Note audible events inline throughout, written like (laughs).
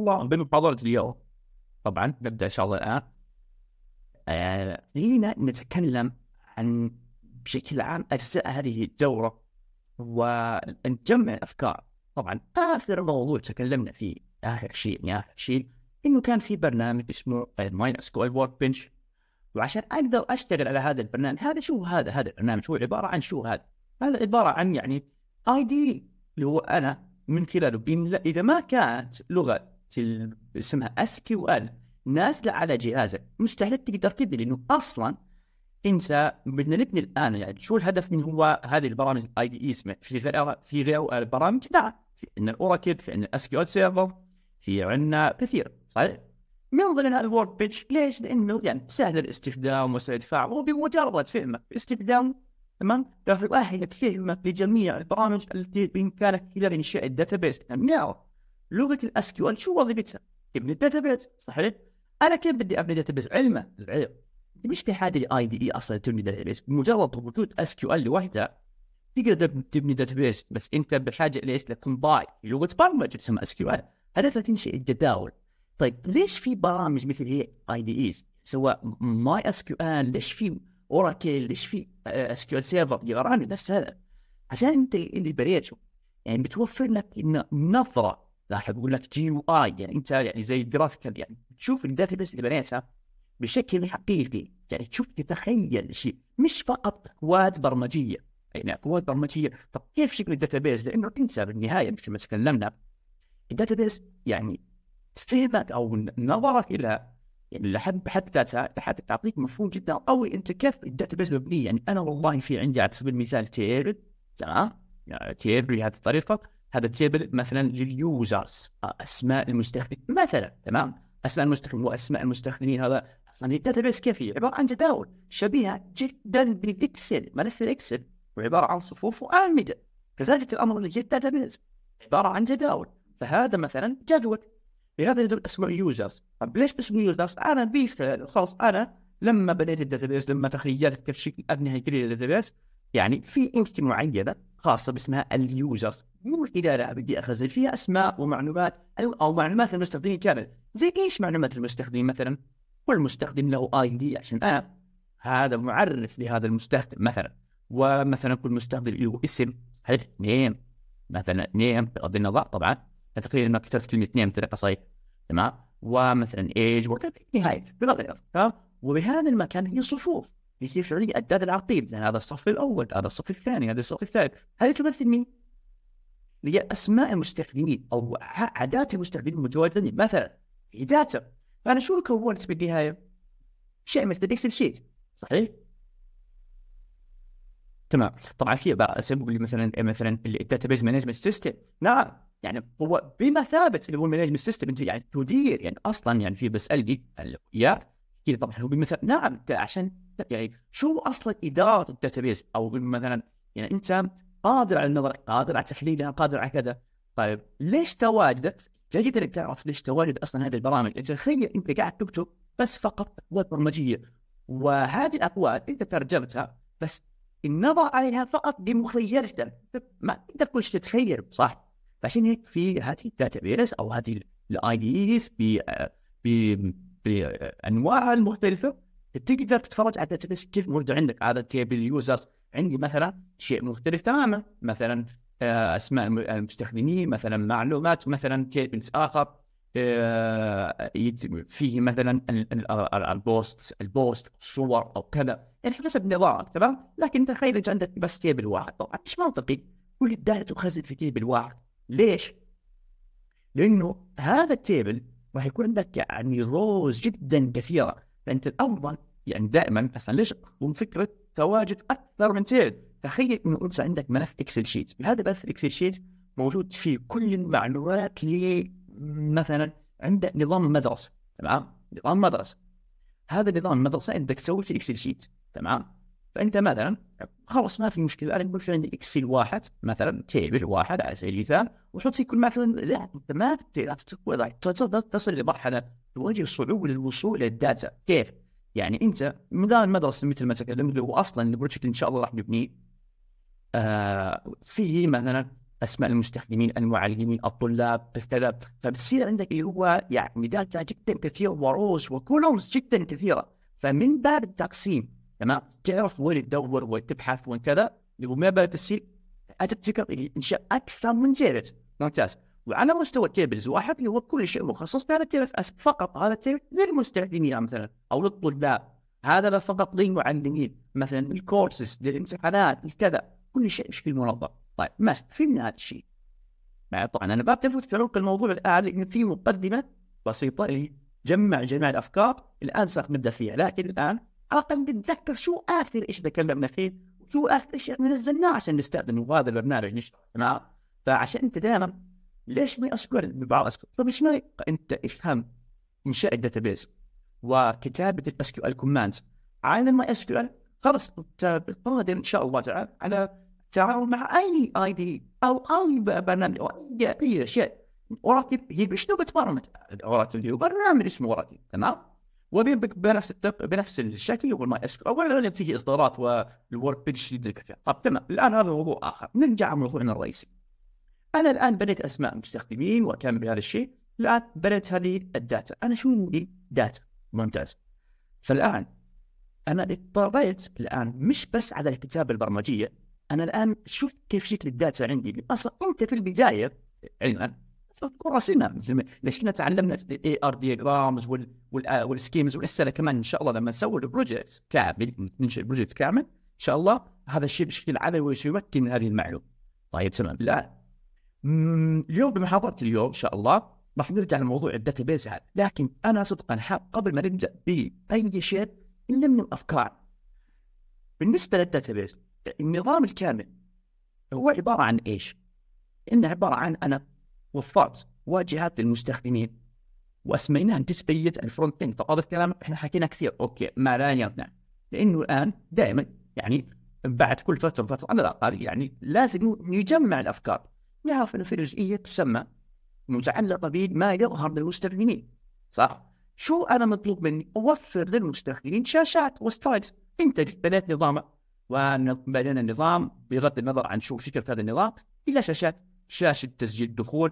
الله ضمن اليوم طبعا نبدأ إن شاء الله الآن آه، خلينا نتكلم عن بشكل عام أجزاء هذه الدورة ونجمع الأفكار طبعا آخر موضوع تكلمنا فيه آخر شيء يعني آخر شيء إنه كان في برنامج اسمه الماين سكوير ورك بنش وعشان أقدر أشتغل على هذا البرنامج هذا شو هذا هذا البرنامج هو عبارة عن شو هذا هذا عبارة عن يعني اي دي اللي هو أنا من خلاله إذا ما كانت لغة اسمها اس كيو ال نازله على جهازك مستحيل تقدر تدري لانه اصلا انت بدنا نبني الان يعني شو الهدف من هو هذه البرامج الاي دي اي اسمه في غير في غير البرامج لا في عندنا الاوراكل في عندنا اس كيو ال سيرفر في عندنا كثير صحيح؟ من ضمنها الورد بيتش ليش؟ لانه يعني سهل الاستخدام وسهل الدفاع وبمجرد فهمك استخدام تمام؟ راح يؤهلك فهمك لجميع البرامج التي بامكانك الى انشاء الداتا بيس نعرف لغه الاس كيو ال شو وظيفتها؟ تبني الداتابيز صحيح؟ انا كيف بدي ابني داتابيز علمه العلم مش بحاجه لاي دي اي اصلا تبني داتابيز بمجرد وجود اس كيو ال لوحدها تقدر تبني داتابيز بس انت بحاجه ليش لكومباي لغه برمجه تسمى اس كيو ال هدفها تنشئ الجداول طيب ليش في برامج مثل هي اي دي ايز سواء ماي اس كيو ال ليش في اوراكل ليش في اس كيو ال سيرفر يران نفس هذا عشان انت اللي بريتشو يعني بتوفر لك نظره لاحظ يقول لك جي يو اي يعني انت يعني زي الجرافيكال يعني تشوف الداتا بيس اللي بنيتها بشكل حقيقي يعني تشوف تتخيل شيء مش فقط اكواد برمجيه يعني اكواد برمجيه طب كيف شكل الداتا بيس لانه انت بالنهايه مثل ما تكلمنا الداتا بيس يعني فهمك او نظرك الى يعني لحد بحد ذاتها لحد تعطيك مفهوم جدا قوي انت كيف الداتا بيس مبنيه يعني انا والله في عندي على سبيل المثال تيبل تمام تيبل يعني بهذه الطريقه هذا التيبل مثلا لليوزرز اسماء المستخدمين مثلا تمام اسماء المستخدمين واسماء المستخدمين هذا الداتا بيس كيف هي؟ عباره عن جداول شبيهه جدا بالاكسل ملف الاكسل وعباره عن صفوف واعمده كذلك الامر اللي لجي بيس عباره عن جداول فهذا مثلا جدول بهذا الجدول اسمه يوزرز طب ليش اسمه يوزرز؟ انا بالفعل خلاص انا لما بنيت بيس لما تخيلت كيف شكل ابني الداتا بيس يعني في انت معينه خاصه باسمها اليوزرز من خلالها بدي اخزن فيها اسماء ومعلومات او معلومات المستخدمين كامل زي ايش معلومات المستخدمين مثلا والمستخدم له اي دي عشان انا هذا معرف لهذا المستخدم مثلا ومثلا كل مستخدم له اسم صحيح نيم مثلا نيم بغض النظر طبعا تقريبا انك كتبت كلمه نيم بطريقه صحيحه تمام ومثلا ايج وكذا نهايه بغض النظر تمام وبهذا المكان هي صفوف كيف شعوري هذا العقيد يعني هذا الصف الأول هذا الصف الثاني هذا الصف الثالث هذه تمثل مين؟ هي أسماء المستخدمين أو عادات المستخدمين المتواجدين مثلا في داتا فأنا شو كونت بالنهاية؟ شيء مثل الاكسل شيت صحيح؟ تمام طبعا في بقى اسمه مثلا مثلا الداتا بيز مانجمنت سيستم نعم يعني هو بمثابه اللي هو المانجمنت سيستم انت يعني تدير يعني اصلا يعني في بسالني يا كذا طبعا هو بمثل نعم عشان يعني شو اصلا اداره الداتابيز او مثلا يعني انت قادر على النظر قادر على تحليلها قادر على كذا طيب ليش تواجدت؟ جيد انك تعرف ليش تواجد اصلا هذه البرامج انت تخيل انت قاعد تكتب بس فقط اقوال برمجيه وهذه الاقوال انت ترجمتها بس النظر عليها فقط بمخيلتك ما تقدر كل شيء تتخيل صح فعشان هيك في هذه الداتابيس او هذه الاي ديز بانواعها المختلفه تقدر تتفرج على الداتابيس كيف موجود عندك هذا تيبل يوزرز عندي مثلا شيء مختلف تماما مثلا آه، اسماء المستخدمين آه، مثلا معلومات مثلا تيبلز اخر آه، فيه مثلا البوست البوست الصور او كذا يعني حسب نظامك تمام لكن تخيل اذا عندك بس تيبل واحد طبعا مش منطقي كل الداتا تخزن في تيبل واحد ليش؟ لانه هذا التيبل راح يكون عندك يعني روز جدا كثيره فانت الافضل يعني دائما اصلا ليش من فكره تواجد اكثر من سيل تخيل انه انت عندك ملف اكسل شيت بهذا الملف اكسل شيت موجود فيه كل المعلومات ل مثلا عندك نظام مدرسه تمام نظام مدرسه هذا نظام المدرسه عندك تسوي في اكسل شيت تمام فانت مثلا خلاص ما في مشكله انا نقول في عندي اكسل واحد مثلا تيبل واحد على سبيل المثال وحط فيه كل مثلا لا انت ما تصل لمرحله تواجه صعوبه للوصول للداتا كيف؟ يعني انت مدار المدرسه مثل ما تكلمت اللي هو اصلا البروجكت ان شاء الله راح نبنيه آه فيه مثلا اسماء المستخدمين المعلمين الطلاب كذا فبتصير عندك اللي هو يعني داتا جدا كثيره وروز وكولومز جدا كثيره فمن باب التقسيم تمام تعرف وين تدور وين تبحث وين كذا وما اجت فكره انشاء اكثر من تيرت ممتاز وعلى مستوى التيبلز واحد اللي هو كل شيء مخصص بهذا التيبلز فقط هذا التيبل للمستخدمين مثلا او للطلاب هذا فقط للمعلمين مثلا الكورسز للامتحانات كذا كل شيء بشكل منظم طيب ما فهمنا هذا الشيء طبعا انا بتفوت في عمق الموضوع الان لان في مقدمه بسيطه اللي جمع جميع الافكار الان سنبدا نبدا فيها لكن الان على الاقل نتذكر شو اخر شيء تكلمنا فيه وشو اخر شيء احنا نزلناه عشان نستخدمه وهذا البرنامج نشتغل فعشان انت دائما ليش ما اشكر من بعض اسكول طيب ايش ما انت افهم انشاء الداتا بيز وكتابه الاس كيو ال كوماندز على الماي اس كيو ال خلص قادر ان شاء الله تعالى على التعامل مع اي اي دي او اي برنامج او اي شيء اوراتيب هي شنو بتبرمج؟ اوراتيب هي برنامج اسمه اوراتيب تمام؟ وبين بنفس بنفس الشكل هو الماي اس كيو اولا بتجي اصدارات والورك بنش كثير طب تمام الان هذا موضوع اخر نرجع لموضوعنا الرئيسي انا الان بنيت اسماء مستخدمين وكان بهذا الشيء الان بنيت هذه الداتا انا شو عندي داتا ممتاز فالان انا اضطريت الان مش بس على الكتابه البرمجيه انا الان شفت كيف شكل الداتا عندي اصلا انت في البدايه علما نذكر راسنا ليش تعلمنا الاي ار ديجرامز والسكيمز ولسه كمان ان شاء الله لما نسوي البروجكت كامل ننشئ البروجكت كامل ان شاء الله هذا الشيء بشكل عملي سيمكن هذه المعلومه. طيب تمام الان اليوم بمحاضره اليوم ان شاء الله راح نرجع لموضوع الداتا بيس هذا، لكن انا صدقا حاب قبل ما نبدا باي شيء نلم الافكار. بالنسبه للداتا بيس النظام الكامل هو عباره عن ايش؟ انه عباره عن انا وفرت واجهات للمستخدمين واسميناها انتسبيت الفرونت اند فقط الكلام احنا حكينا كثير اوكي ما لا يمنع لانه الان دائما يعني بعد كل فتره فتره على الاقل يعني لازم يجمع الافكار يعرف انه في جزئيه تسمى متعلقه بما يظهر للمستخدمين صح؟ شو انا مطلوب مني؟ اوفر للمستخدمين شاشات وستايلز انت بنيت نظامك وبنينا النظام بغض النظر عن شو فكره هذا النظام الى شاشات شاشه تسجيل دخول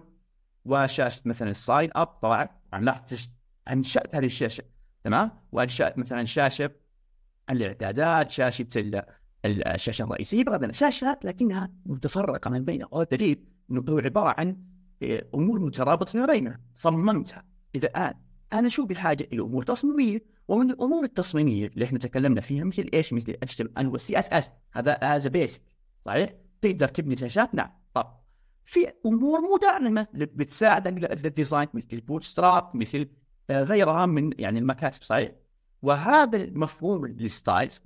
وشاشه مثلا الساين اب طبعا لاحظت انشات هذه الشاشه تمام وانشات مثلا شاشه الاعدادات شاشه الشاشه الرئيسيه بغض شاشات لكنها متفرقه من بينها وهذا دليل انه هو عباره عن آه، امور مترابطه ما بينها صممتها اذا الان انا شو بحاجه الى امور تصميميه ومن الامور التصميميه اللي احنا تكلمنا فيها مثل ايش؟ مثل اتش ام ال والسي اس اس هذا از بيسك صحيح؟ تقدر تبني شاشات نعم طب في امور مدعمه بتساعدك للديزاين مثل البوت ستراب مثل آه، غيرها من يعني المكاتب صحيح وهذا المفهوم الستايلز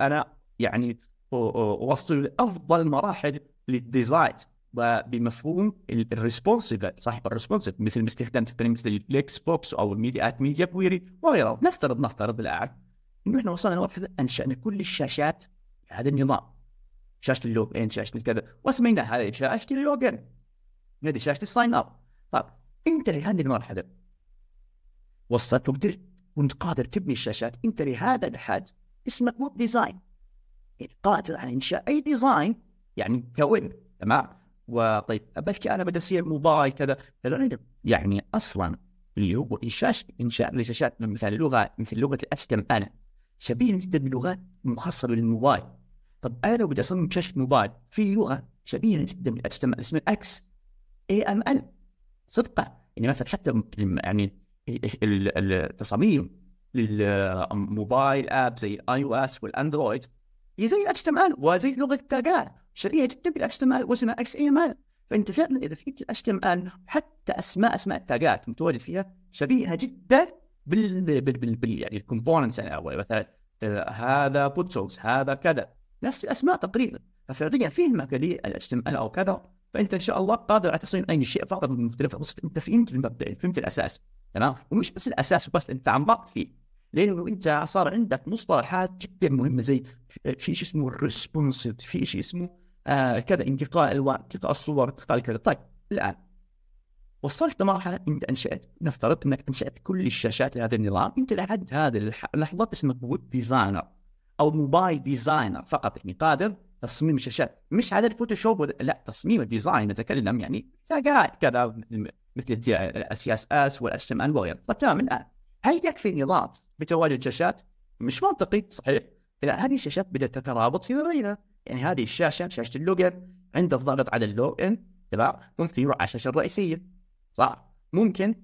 انا يعني اوصل لافضل مراحل للديزاين بمفهوم الريسبونسيف صاحب الريسبونسيف مثل استخدام تقنيه مثل الاكس بوكس او الميديا ات ميديا كويري وغيره نفترض نفترض الان انه احنا وصلنا لمرحله انشانا كل الشاشات هذا النظام شاشه اللوج ان إيه، شاشه كذا واسمينا هذه شاشه اللوج ان هذه شاشه الساين اب طيب انت لهذه المرحله وصلت وقدرت وانت قادر تبني الشاشات انت لهذا الحد اسمك ويب يعني ديزاين قادر على انشاء اي ديزاين يعني كويب تمام وطيب بس انا بدي اصير موبايل كذا يعني اصلا اللي هو انشاء انشاء الشاشات مثلا لغه مثل لغه الاتش ام ال شبيه جدا بلغات مخصصه للموبايل طب انا لو بدي اصمم شاشه موبايل في لغه شبيهه جدا ال اسمها اكس اي ام ال صدقا يعني مثلا حتى يعني التصاميم للموبايل اب زي الاي او اس والاندرويد هي زي الاتش تي ام ال وزي لغه التاجات شبيهه جدا بالاتش تي ام ال واسمها اكس اي ام ال فانت فعلا اذا في الاتش تي ام ال حتى اسماء اسماء التاجات متواجد فيها شبيهه جدا بال بال بال, بال يعني الكومبوننتس يعني مثلا آه، هذا بوتسوس هذا كذا نفس الاسماء تقريبا ففعليا في المكالية الاجتماع او كذا فانت ان شاء الله قادر على تصميم اي شيء فقط من مختلف انت فهمت المبدا يعني فهمت الاساس تمام ومش بس الاساس بس انت عمقت فيه لانه انت صار عندك مصطلحات جدا مهمه زي في شيء اسمه الريسبونسيف في شيء اسمه آه كذا انتقاء الوان انتقاء الصور انتقاء كذا طيب الان وصلت لمرحله انت انشات نفترض انك انشات كل الشاشات لهذا النظام انت لحد هذه اللحظه اسمك ويب ديزاينر او موبايل ديزاينر فقط يعني قادر تصميم شاشات مش على الفوتوشوب لا تصميم الديزاين نتكلم يعني تاجات كذا مثل السي اس اس والاش ام ال وغيره فتمام الان هل يكفي النظام بتواجد شاشات؟ مش منطقي صحيح اذا هذه الشاشات بدات تترابط فيما بينها يعني هذه الشاشه شاشه اللوجن عند الضغط على اللوج ان تمام ممكن يروح على الشاشه الرئيسيه صح ممكن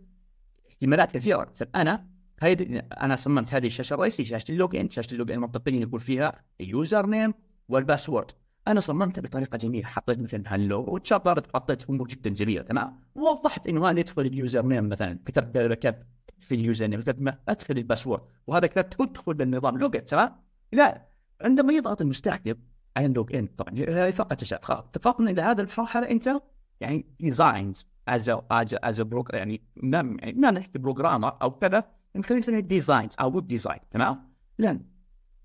احتمالات كثيره مثلا انا هيدي انا صممت هذه الشاشه الرئيسيه شاشه اللوجين شاشه اللوجين منطقيا يكون فيها اليوزر نيم والباسورد انا صممتها بطريقه جميله حطيت مثلا هاللو وتشطرت حطيت امور جدا جميله تمام ووضحت انه انا ادخل اليوزر نيم مثلا كتبت ركب في اليوزر نيم كتبت ادخل الباسورد وهذا كتبت ادخل للنظام لوجين تمام لا عندما يضغط المستخدم على اللوج ان طبعا فقط خلاص اتفقنا الى هذا المرحله انت يعني ديزاينز از از از يعني ما نحكي بروجرامر او كذا خلينا نسميها ديزاينز او ويب ديزاين تمام؟ لان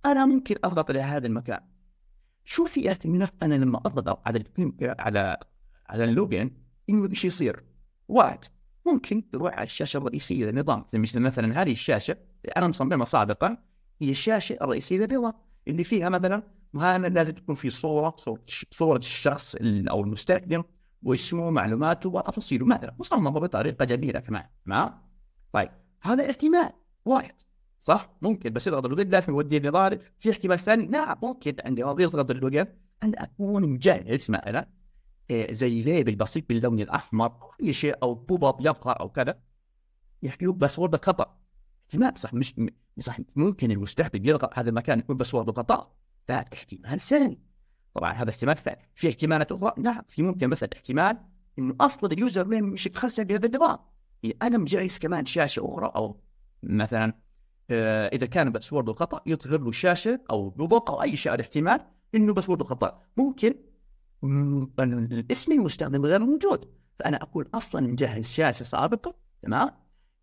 انا ممكن اضغط على هذا المكان شو في اعتماد انا لما اضغط على على على اللوجن انه ايش يصير؟ واحد ممكن يروح على الشاشه الرئيسيه للنظام مثل مثلا هذه الشاشه اللي انا مصممها سابقا هي الشاشه الرئيسيه للنظام اللي فيها مثلا هنا لازم تكون في صوره صوره الشخص او المستخدم واسمه معلوماته وتفاصيله مثلا مصممه بطريقه جميله كمان تمام؟ طيب هذا احتمال واحد صح ممكن بس يضغط الوقت لازم يودي النظار في احتمال ثاني نعم ممكن عندي راضي يضغط الوقت ان اكون مجهز مثلا آه، زي ليبل بسيط باللون الاحمر او اي شيء او بوب اب يظهر او كذا يحكي له باسورد خطا احتمال صح مش صح ممكن المستهبل يلقى هذا المكان يكون باسورد خطا فاحتمال ثاني طبعا هذا احتمال ثاني في احتمالات اخرى نعم في ممكن مثلا احتمال انه اصلا اليوزر نيم مش مخزن بهذا النظام إيه، انا مجهز كمان شاشه اخرى او مثلا آه، اذا كان باسورد خطا يظهر له شاشه او بوبوك او اي شيء احتمال انه باسورد خطا ممكن اسم المستخدم غير موجود فانا اقول اصلا مجهز شاشه سابقه تمام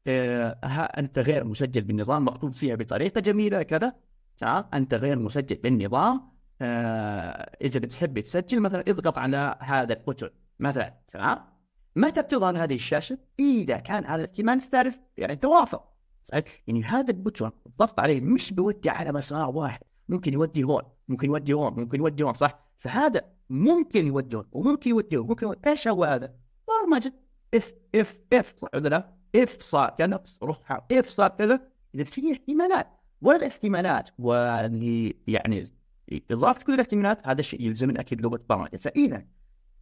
آه، ها انت غير مسجل بالنظام مكتوب فيها بطريقه جميله كذا تمام انت غير مسجل بالنظام آه، اذا بتحب تسجل مثلا اضغط على هذا البوتون مثلا تمام متى بتظهر هذه الشاشه؟ اذا كان هذا الائتمان الثالث يعني توافق صحيح؟ يعني هذا البوتون الضغط عليه مش بيودي على مسار واحد ممكن يودي هون ممكن يودي هون ممكن يودي هون صح؟ فهذا ممكن يودي هون وممكن يودي هون ممكن يودي ايش هو هذا؟ برمجه اف اف اف صح ولا لا؟ اف صار كذا روح اف صار كذا اذا في احتمالات ولا الاحتمالات واللي يعني اضافه كل الاحتمالات هذا الشيء يلزمنا اكيد لغه برمجه فاذا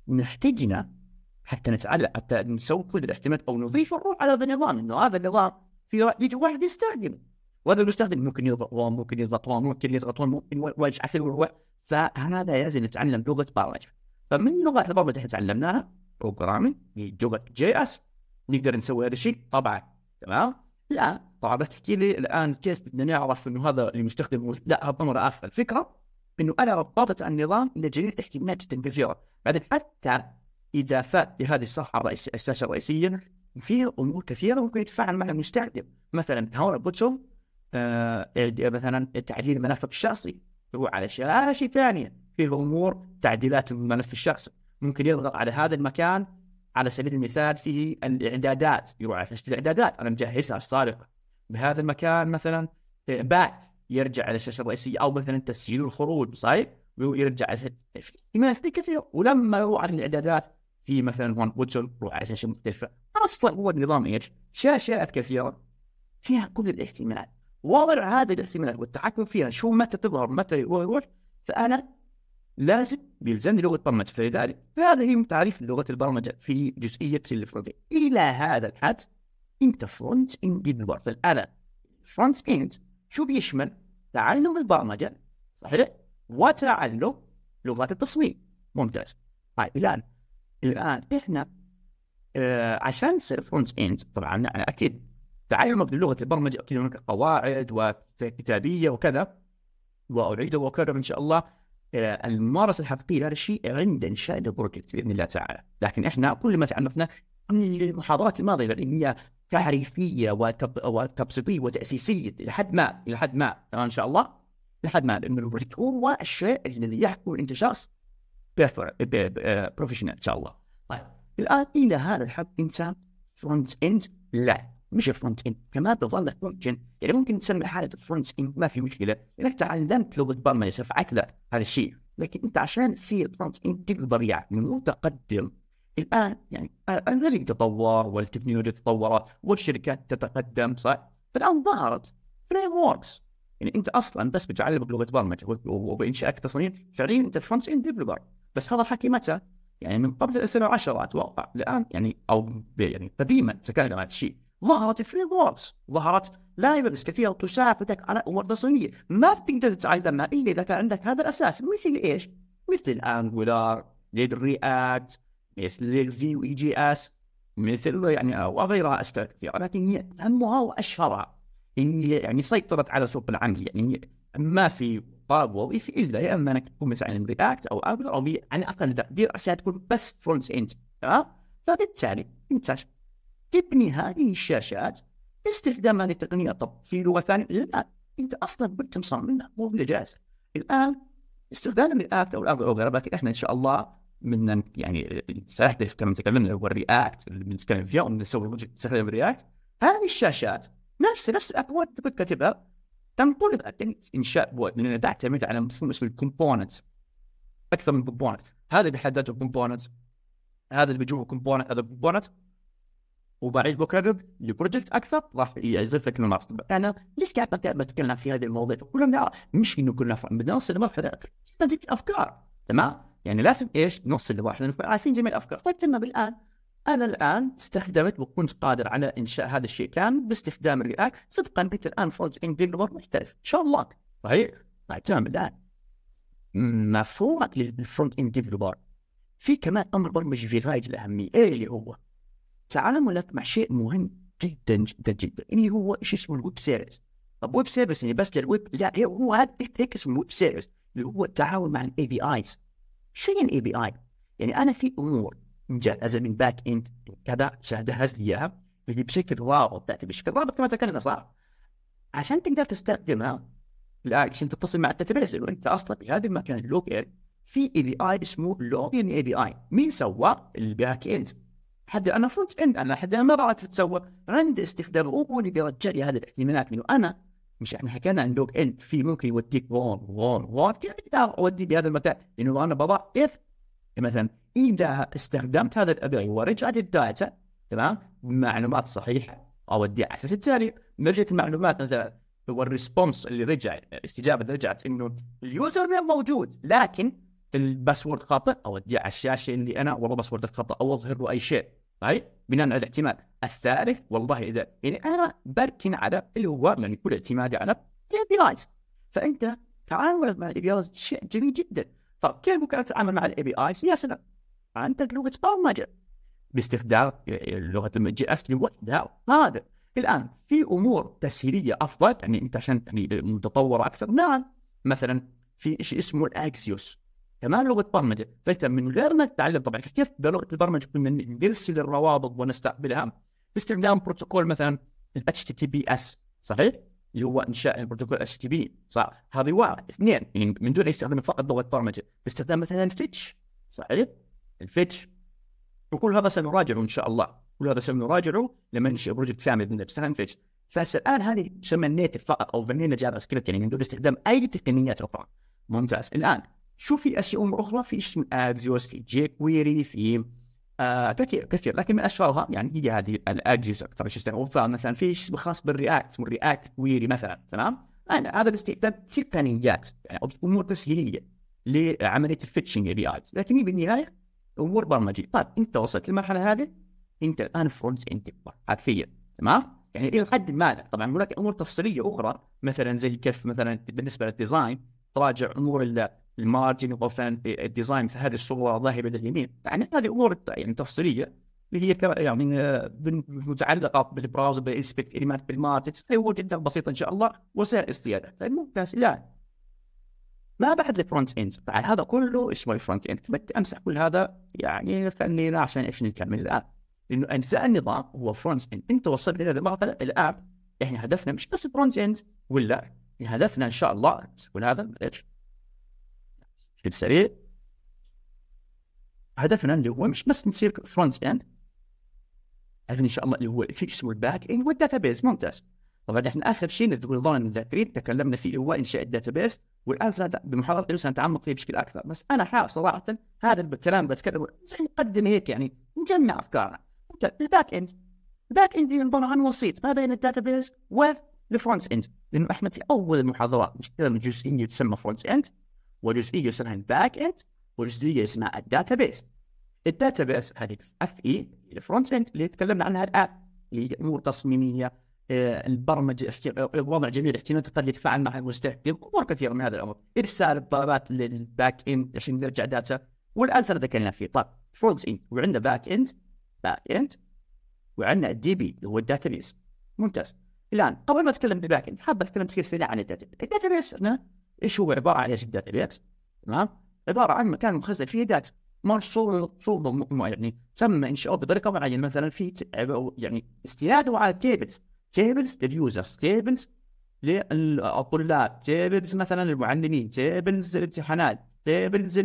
نحتاجنا حتى نتعلم حتى نسوي كل الاحتمالات او نضيف الروح على هذا النظام انه هذا النظام في يجي واحد يستخدمه وهذا المستخدم ممكن يضغطون ممكن يضغطون ممكن يضغطون ممكن عسل فهذا لازم نتعلم لغه برمجه فمن لغات البرمجه اللي تعلمناها بروجرامينج لغه جي اس نقدر نسوي هذا الشيء طبعا تمام لا طبعا تحكي لي الان كيف بدنا نعرف انه هذا المستخدم لا هذا امر اخر الفكره انه انا ربطت النظام الى جميع احتمالات جدا كثيره بعدين حتى اضافات لهذه الصفحه الرئيسيه الشاشه الرئيسيه فيها امور كثيره ممكن يتفاعل مع المستخدم مثلا هون بوتوم آه مثلا تعديل ملفك الشخصي هو على شيء على شيء ثاني فيه امور تعديلات الملف الشخصي ممكن يضغط على هذا المكان على سبيل المثال فيه الاعدادات يروح على شاشه الاعدادات انا مجهزها سابقا بهذا المكان مثلا آه، باك يرجع على الشاشه الرئيسيه او مثلا تسجيل الخروج صحيح ويرجع على في كثير ولما يروح على الاعدادات في مثلا وان بوتر على شاشه مختلفه اصلا هو النظام ايش؟ شاشات كثيره فيها كل الاحتمالات وضع هذه الاحتمالات والتحكم فيها شو متى تظهر متى يروح فانا لازم بيلزمني لغه برمجه فلذلك هذا هي تعريف لغه البرمجه في جزئيه الفرونت الى هذا الحد انت فرونت اند ديفلوبر فالان فرونت اند شو بيشمل؟ تعلم البرمجه صحيح؟ وتعلم لغات التصميم ممتاز طيب الان الان احنا آه عشان تصير فرونت اند طبعا يعني اكيد تعلمك للغه البرمجه اكيد هناك قواعد وكتابيه وكذا واعيد واكرر ان شاء الله آه الممارسه الحقيقيه لهذا الشيء عند انشاء البروجكت باذن الله تعالى، لكن احنا كل ما تعلمنا المحاضرات الماضيه لان هي تعريفيه وتبسيطيه وتاسيسيه الى حد ما الى حد ما تمام ان شاء الله؟ الى حد ما لانه البروجكت هو الشيء الذي يحكم انت شخص بروفيشنال آه، ان شاء الله طيب الان الى هذا الحد انسان فرونت اند لا مش فرونت اند كمان بظل فرونت اند يعني ممكن تسمي حالك فرونت اند ما في مشكله لانك تعلمت لغه برمجه سفعت لك هذا الشيء لكن انت عشان تصير فرونت اند تقدر يعني متقدم الان يعني الاناليتيك تطور والتكنولوجيا تطورت والشركات تتقدم صح؟ فالان ظهرت فريم ووركس يعني انت اصلا بس بتعلمك لغه برمجه وبانشائك تصميم فعليا انت فرونت اند ديفلوبر بس هذا الحكي متى؟ يعني من قبل 2010 اتوقع الان يعني او يعني قديما تكلم عن الشيء ظهرت فريم ووركس ظهرت لايبرز كثيره تساعدك على امور تصميميه ما بتقدر تتعلمها الا اذا كان عندك هذا الاساس مثل ايش؟ مثل انجولار مثل رياكت مثل زي واي جي اس مثل يعني وغيرها اشكال كثيره لكن هي اهمها واشهرها اللي يعني سيطرت على سوق العمل يعني ما في طاب وظيفي الا يا اما انك تكون مثلا رياكت او انجلر او يعني اقل تقدير عشان تكون بس فرونت اند تمام فبالتالي انت تبني هذه الشاشات باستخدام هذه التقنيه طب في لغه ثانيه لا انت اصلا كنت مصممها موجوده جاهزه الان استخدام الرياكت او الانجلر او غيره لكن احنا ان شاء الله من يعني سيحدث كما تكلمنا هو الرياكت اللي بنتكلم فيها ونسوي بروجكت بنستخدم الرياكت هذه الشاشات نفس نفس الاكواد اللي كنت كاتبها تنقلب انشاء بورد لان تعتمد على مفهوم اسمه الكومبوننت اكثر من كومبوننت هذا بحد ذاته كومبوننت هذا اللي بيجوه كومبوننت هذا كومبوننت وبعيد بكرر لبروجكت اكثر راح يعزف لك الماس انا ليش قاعد بتكلم في هذه المواضيع لا مش انه كلنا بدنا نوصل لمرحله تجيك افكار تمام يعني لازم ايش نوصل لواحد عارفين جميع الافكار طيب تمام الان انا الان استخدمت وكنت قادر على انشاء هذا الشيء كامل باستخدام الرياكت صدقا انت الان فرونت اند ديفلوبر محترف ان شاء الله صحيح طيب تمام الان مفهومك للفرونت اند ديفلوبر في كمان امر برمجي في غايه الاهميه ايه اللي هو تعاملك مع شيء مهم جدا جدا جدا اللي هو ايش اسمه الويب سيرفيس طب ويب سيرفيس يعني بس للويب لا هو هذا هيك اسمه ويب سيرفيس اللي هو التعاون مع الاي بي ايز شو يعني اي بي اي؟ يعني انا في امور مجهزه من باك اند كذا جهز لي اياها اللي بشكل رابط تاتي بشكل رابط كما ذكرنا صح عشان تقدر تستخدمها الان عشان تتصل مع الداتابيس لانه انت اصلا في هذا المكان اللوكل في اي بي اي اسمه لوجن اي بي اي مين سوى الباك اند حد انا فرونت اند انا حد ما بعرف تسوى عند استخدام هو اللي بيرجع لي هذه الاحتمالات منه انا مش احنا حكينا عن لوج ان في ممكن يوديك وون وون وون كيف اودي بهذا المكان لانه انا بضع اف يعني مثلا اذا استخدمت هذا الابي ورجعت الداتا تمام معلومات صحيحه اوديها على اساس التالي رجعت المعلومات مثلا والريسبونس اللي رجع الاستجابه اللي رجعت انه اليوزر نيم موجود لكن الباسورد خاطئ الدي على الشاشه اللي انا والله باسوردك خطا او اظهر له اي شيء هاي طيب؟ بناء على الاعتماد الثالث والله اذا يعني انا بركن على اللي هو يعني كل اعتمادي على الاي فانت تعاملك مع الاي بي ايز شيء جميل جدا طب كيف ممكن اتعامل مع الاي بي ايز؟ يا سلام عندك لغه برمجه باستخدام لغه الجي اس لوحدها هذا الان في امور تسهيليه افضل يعني انت عشان يعني متطوره اكثر نعم مثلا في شيء اسمه الاكسيوس كمان لغه برمجه فانت من غير ما تتعلم طبعا كيف بلغه البرمجه كنا نرسل الروابط ونستقبلها باستخدام بروتوكول مثلا الاتش تي بي اس صحيح؟ اللي هو انشاء البروتوكول اتش تي بي صح هذه واحد اثنين يعني من دون استخدام فقط لغه برمجه باستخدام مثلا الفيتش صحيح؟ الفتش وكل هذا سنراجعه ان شاء الله كل هذا سنراجعه لما ننشئ بروجكت كامل من نفسها فيتش فهسه الان هذه تسمى النيتف فقط او فانيلا جافا سكريبت يعني من دون استخدام اي تقنيات اخرى ممتاز الان شو في اشياء اخرى في اسم اكزيوس في جي كويري في آه كثير كثير لكن من اشهرها يعني هي هذه الاجهزه اكثر شيء مثلا في شيء خاص بالرياكت اسمه الرياكت كويري مثلا تمام يعني هذا الاستخدام تقنيات يعني امور تسهيليه لعمليه الفتشنج اي لكن بالنهايه امور برمجيه طيب انت وصلت للمرحله هذه انت الان فرونت اند حرفيا تمام يعني الى حد ما طبعا هناك امور تفصيليه اخرى مثلا زي كيف مثلا بالنسبه للديزاين تراجع امور المارجن مثلا الديزاين في هذه الصوره ذاهبه لليمين يعني هذه امور يعني تفصيليه اللي هي يعني آه، متعلقه بالبراوزر بالاسبكت بالمارجن هي امور جدا بسيطه ان شاء الله وسائل اصطيادة فالممتاز الان ما بعد الفرونت اند بعد هذا كله اسمه الفرونت اند بدي امسح كل هذا يعني فنينا عشان ايش نكمل الان لانه انساء النظام هو فرونت اند انت وصلت الى المرحله الاب احنا هدفنا مش بس فرونت اند ولا هدفنا ان شاء الله كل هذا معلش بشكل سريع هدفنا اللي هو مش بس نصير فرونت اند هدفنا ان شاء الله اللي هو في اسمه الباك اند والداتا بيز ممتاز طبعا احنا اخر شيء نتذكر المذاكرين تكلمنا فيه هو انشاء الداتا بيس والان بمحاضره اليوم سنتعمق فيه بشكل اكثر بس انا حاب صراحه هذا الكلام بتكلم زي نقدم هيك يعني نجمع افكارنا الباك اند الباك اند عباره عن وسيط ما بين الداتا بيس والفرونت اند لانه احنا في اول المحاضرات نتكلم جزئيه تسمى فرونت اند وجزئيه اسمها الباك اند وجزئيه اسمها الداتا بيس الداتا بيس هذه اف اي الفرونت اند اللي تكلمنا عنها الان اللي هي امور تصميميه آه، البرمجه آه، آه، وضع جميع الاحتمالات قد يتفاعل مع المستخدم امور كثيره من هذا الامر ارسال الطلبات للباك اند عشان نرجع داتا والان سنتكلم تكلمنا فيه طيب فرونت اند وعندنا باك اند باك اند وعندنا الدي بي اللي هو الداتا بيس ممتاز الان قبل ما اتكلم بالباك اند حاب اتكلم بشكل سريع عن الداتا بيس الداتا بيس ايش هو عباره عن ايش الداتا بيس تمام عباره عن مكان مخزن فيه داتا مرصود مرصود يعني تم انشاؤه بطريقه معينه مثلا في يعني استناده على تيبلز تيبلز لليوزرز تيبلز للطلاب تيبلز مثلا للمعلمين تيبلز الامتحانات تيبلز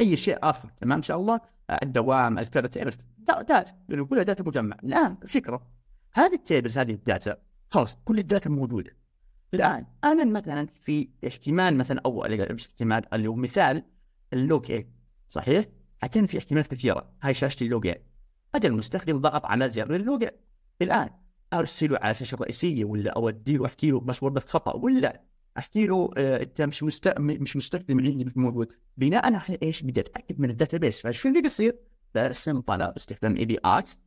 اي شيء اخر تمام ان شاء الله الدوام الكذا تيبلز داتا كلها داتا مجمع الان فكره هذه التيبلز هذه الداتا خلاص كل الداتا موجوده الان انا مثلا في احتمال مثلا او مش احتمال اللي هو مثال اللوك اي صحيح؟ حتى في احتمالات كثيره هاي شاشه اللوك اي اجل المستخدم ضغط على زر اللوك إيه؟ الان ارسله على الشاشه الرئيسيه ولا اوديه له له مسوده خطا ولا احكي له آه انت مش مست... مش مستخدم عندي موجود بناء على ايش بدي اتاكد من الداتا بيس فشو اللي بيصير؟ برسم طلب باستخدام اي بي اكس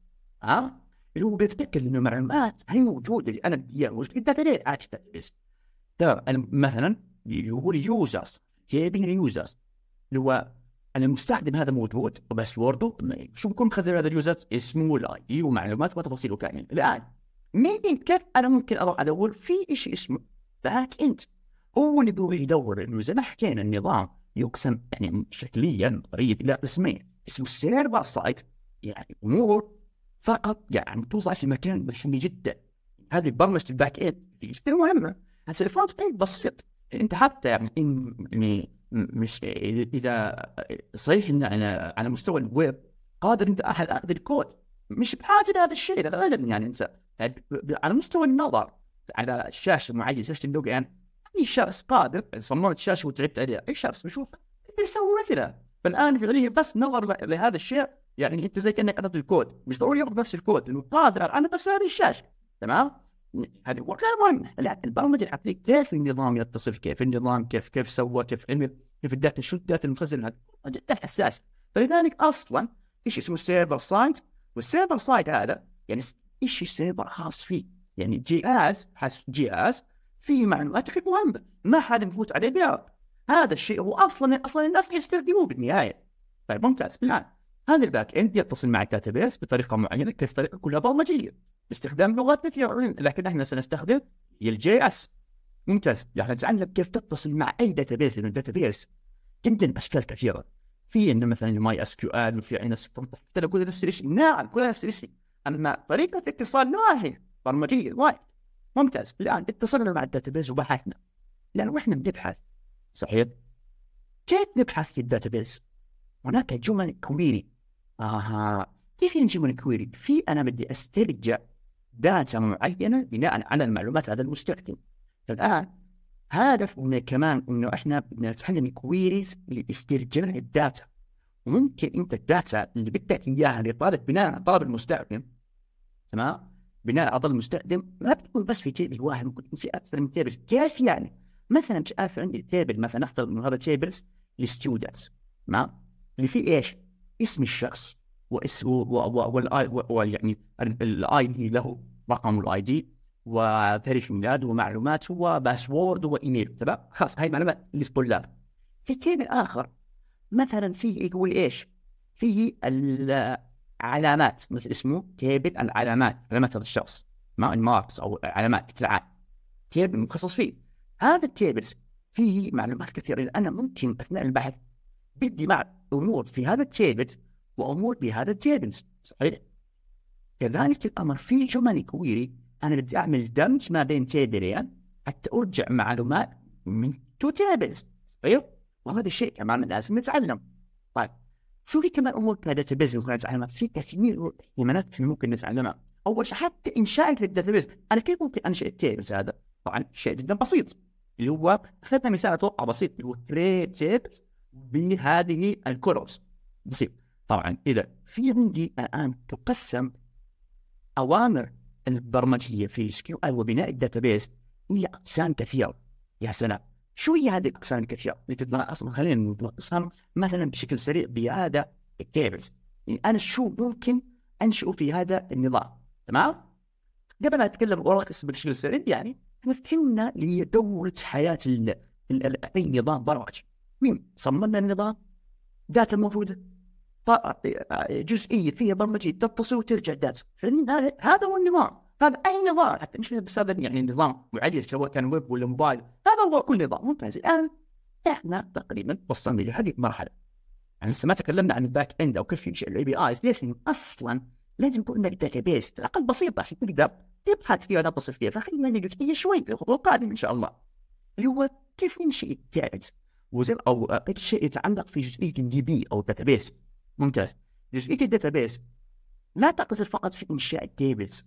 ها اللي هو بيتاكد انه المعلومات هي موجوده اللي انا بدي اياها موجوده بالداتا بيس عادي الداتا بيس آه، تمام طيب، مثلا اللي هو اليوزرز جايبين اليوزرز اللي هو انا المستخدم هذا موجود وباسورده شو بكون مخزن هذا اليوزرز؟ اسمه والاي ومعلومات أيوه، وتفاصيله كامله الان منين كيف انا ممكن اروح ادور في شيء اسمه باك اند هو اللي بيروح يدور انه زي ما حكينا النظام يقسم يعني شكليا نظريا الى قسمين اسمه السيرفر سايت يعني امور فقط يعني توضع في مكان مهم جدا هذه برمجه الباك اند جدا مهمه هسه الفرونت اند بسيط انت حتى يعني, يعني مش اذا صحيح ان على مستوى الويب قادر انت احد اخذ الكود مش بحاجه لهذا الشيء غالبا يعني انت يعني على مستوى النظر على شاشه معينه شاشه يعني اي شخص قادر صممت شاشه وتعبت عليها اي شخص بيشوفها يقدر يسوي مثلها فالان فعليا بس نظر لهذا الشيء يعني انت زي كانك اعطيت الكود مش ضروري ياخذ نفس الكود لانه قادر على نفس هذه الشاشه تمام هذه وكان مهم البرمجه الحقيقيه كيف النظام يتصف كيف النظام كيف كيف سوى كيف عمل كيف الداتا شو الداتا المخزنه جدا حساس فلذلك اصلا ايش اسمه سيرفر سايد والسيرفر سايد هذا يعني ايش السيرفر خاص فيه؟ يعني جهاز حس جهاز فيه معلومات غير مهمه ما حد يفوت عليه بيعرف هذا الشيء هو اصلا اصلا الناس يستخدموه بالنهايه طيب ممتاز الان هذا الباك اند يتصل مع بيس بطريقه معينه كيف طريقه كلها برمجيه باستخدام لغات كثيره لكن احنا سنستخدم الجي اس ممتاز يعني نتعلم كيف تتصل مع اي داتا بيس لان الداتا بيس جدا اشكال كثيره في عندنا مثلا الماي اس كيو ال وفي عندنا سيستم تحت كلها نفس الشيء نعم كلها نفس الشيء اما طريقه اتصال هي برمجيه واحد ممتاز الان اتصلنا مع الداتا بيز وبحثنا لان واحنا بنبحث صحيح كيف نبحث في الداتا بيز؟ هناك جمل كويري اها كيف يعني جمل كويري في انا بدي استرجع داتا معينه بناء على المعلومات هذا المستخدم الان هدفنا كمان انه احنا بدنا نتعلم كويريز لاسترجاع الداتا وممكن انت الداتا اللي بدك اياها لطالب بناء على طلب المستخدم تمام بناء على طلب المستخدم ما بتكون بس في تيبل واحد ممكن تنسي اكثر من تيبلز كيف يعني؟ مثلا مش عارف عندي تيبل مثلا نفترض انه هذا تيبلز للستودنتس تمام اللي فيه ايش؟ اسم الشخص واسم والاي يعني الاي دي له رقم الاي دي وتاريخ ميلاد ومعلومات وباسورد وايميل تمام خلاص هاي المعلومات للطلاب في التيم الاخر مثلا فيه يقول ايش؟ فيه العلامات مثل اسمه تيبل العلامات علامات هذا الشخص ما الماركس او علامات بشكل عام تيبل مخصص فيه هذا التيبلز فيه معلومات كثيره انا ممكن اثناء البحث بدي مع امور في هذا التيبلز وامور بهذا التيبلز صحيح؟ كذلك الامر في جمل كويري انا بدي اعمل دمج ما بين تيبلين حتى ارجع معلومات من تو تيبلز طيب أيوه؟ وهذا الشيء كمان لازم نتعلم طيب شو في كمان امور بيز ممكن نتعلمها؟ في كثير ايمانات ممكن نتعلمها اول شيء حتى انشاء بيز، انا كيف ممكن انشئ التيبلز هذا؟ طبعا شيء جدا بسيط اللي هو اخذنا مثال اتوقع بسيط اللي هو تري تيبلز بهذه الكولوز بسيط طبعا اذا في عندي الان تقسم اوامر البرمجيه في سكيو ال وبناء بيس هي اقسام كثيره يا سلام شو هي هذه الاقسام الكثيره اللي اصلا خلينا نلخصها مثلا بشكل سريع بهذا التيبلز يعني انا شو ممكن انشئه في هذا النظام تمام؟ قبل ما اتكلم والخص بشكل سريع يعني مثلنا اللي هي دوره حياه اي نظام برمجي مين صممنا النظام داتا موجوده جزئيه فيها برمجيه تتصل وترجع داتا هذا هو النظام هذا اي نظام حتى مش بس هذا يعني نظام معين سواء كان ويب ولا موبايل هذا هو كل نظام ممتاز الان احنا تقريبا وصلنا الى هذه المرحله يعني لسه ما تكلمنا عن الباك اند او كيف ينشئ الاي بي ايز ليش اصلا لازم يكون عندك داتا بيس على الاقل بسيطه عشان تقدر تبحث فيها وتتصل فيها فخلينا جزئيه شوي في الخطوه القادمه ان شاء الله اللي هو كيف ننشئ الداتا او كل شيء يتعلق في جزئيه الدي بي او الداتا بيس ممتاز جزئيه الداتا بيس لا تقتصر فقط في انشاء التيبلز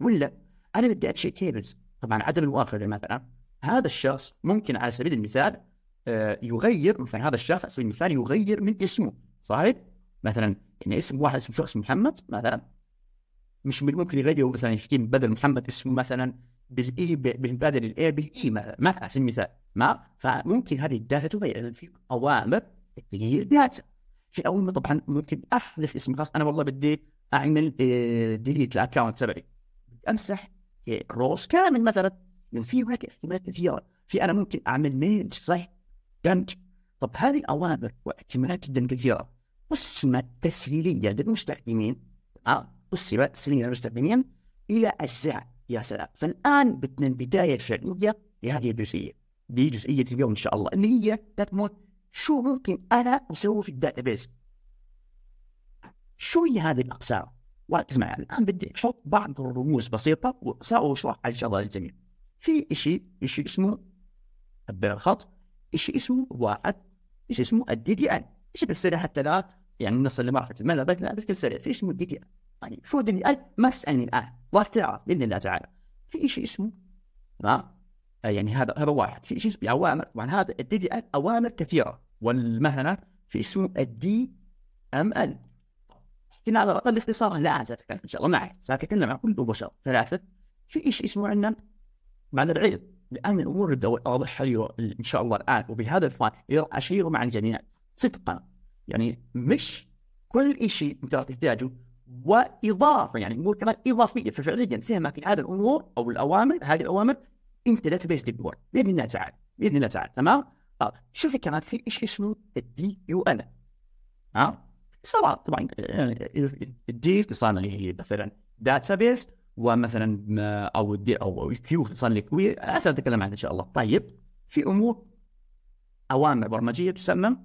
ولا انا بدي انشئ تيبلز طبعا عدم الواخر مثلا هذا الشخص ممكن على سبيل المثال آه، يغير مثلا هذا الشخص على سبيل المثال يغير من اسمه صحيح؟ مثلا يعني اسم واحد اسم شخص محمد مثلا مش من ممكن يغيره مثلا يحكي بدل محمد اسمه مثلا بالاي بدل الاي بالاي e مثلا مثلا على سبيل المثال ما فممكن هذه الداتا تغير في اوامر تغيير داتا في اول ما طبعا ممكن احذف اسم خاص انا والله بدي اعمل ديليت آه، الاكونت تبعي امسح روز آه، كامل مثلا من يعني في هناك احتمالات كثيره في انا ممكن اعمل ميج صح دمج طب هذه الاوامر واحتمالات جدا كثيره قسمت تسهيليه للمستخدمين اه قسمت تسهيليه للمستخدمين الى اجزاء يا سلام فالان بدنا البدايه الفعليه لهذه الجزئيه دي جزئيه اليوم ان شاء الله اللي هي تكمل شو ممكن انا اسوي في الداتا بيز؟ شو هي هذه الاقسام وركز معي الان بدي احط بعض الرموز بسيطه وساشرح ان شاء الله للجميع في شيء شيء اسمه عبر الخط شيء اسمه واحد شيء اسمه الدي دي ان بشكل سريع حتى لا يعني نصل لمرحله الملل لا بشكل سريع في اسمه الدي دي ان يعني شو الدي دي ان ما تسالني الان راح تعرف باذن الله تعالى في شيء اسمه تمام آه، يعني هذا هذا واحد في شيء اسمه يعني اوامر طبعا هذا الدي دي ال اوامر كثيره والمهنه في اسمه الدي ام ال حكينا على الاقل باختصار لا ساتكلم ان شاء الله معي ساتكلم عن كل بشر ثلاثه في شيء اسمه عندنا معنى العلم لان الامور اللي اوضحها ان شاء الله الان وبهذا الفان اشير مع الجميع صدقا يعني مش كل شيء انت تحتاجه واضافه يعني امور كمان اضافيه ففعليا فهمك لهذه الامور او الاوامر هذه الاوامر انت داتا بيس ديبلوي باذن الله تعالى باذن الله تعالى تمام طيب شو الفكره في ايش اسمه الدي يو ان ها صراحه طبعا آه، الدي اختصار مثلا داتا بيس ومثلا آه، او الدي او الكيو اختصار لكوير سنتكلم عنها ان شاء الله طيب في امور اوامر برمجيه تسمى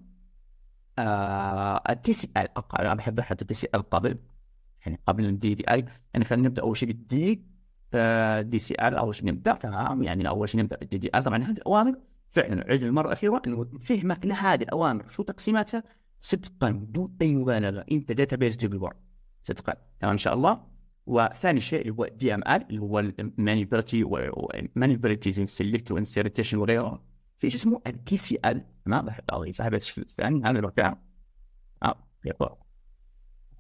آه، التي سي ال انا بحب حتى التي سي ال قبل يعني قبل الدي دي ال يعني خلينا نبدا اول شيء بالدي دي سي ال اول شيء نبدا تمام يعني اول شيء نبدا بالدي دي ال طبعا هذه الاوامر فعلا عيد المره الاخيره انه فهمك لهذه الاوامر شو تقسيماتها صدقا دون اي مبالغه انت داتا بيز ديفلوبر صدقا تمام ان شاء الله وثاني شيء اللي هو الدي ام ال اللي هو المانيبيلتي مانيبيلتي سيلكت وانسيرتيشن وغيره في شيء اسمه الدي سي ال تمام اضيفها بس الشكل الثاني هذا الارقام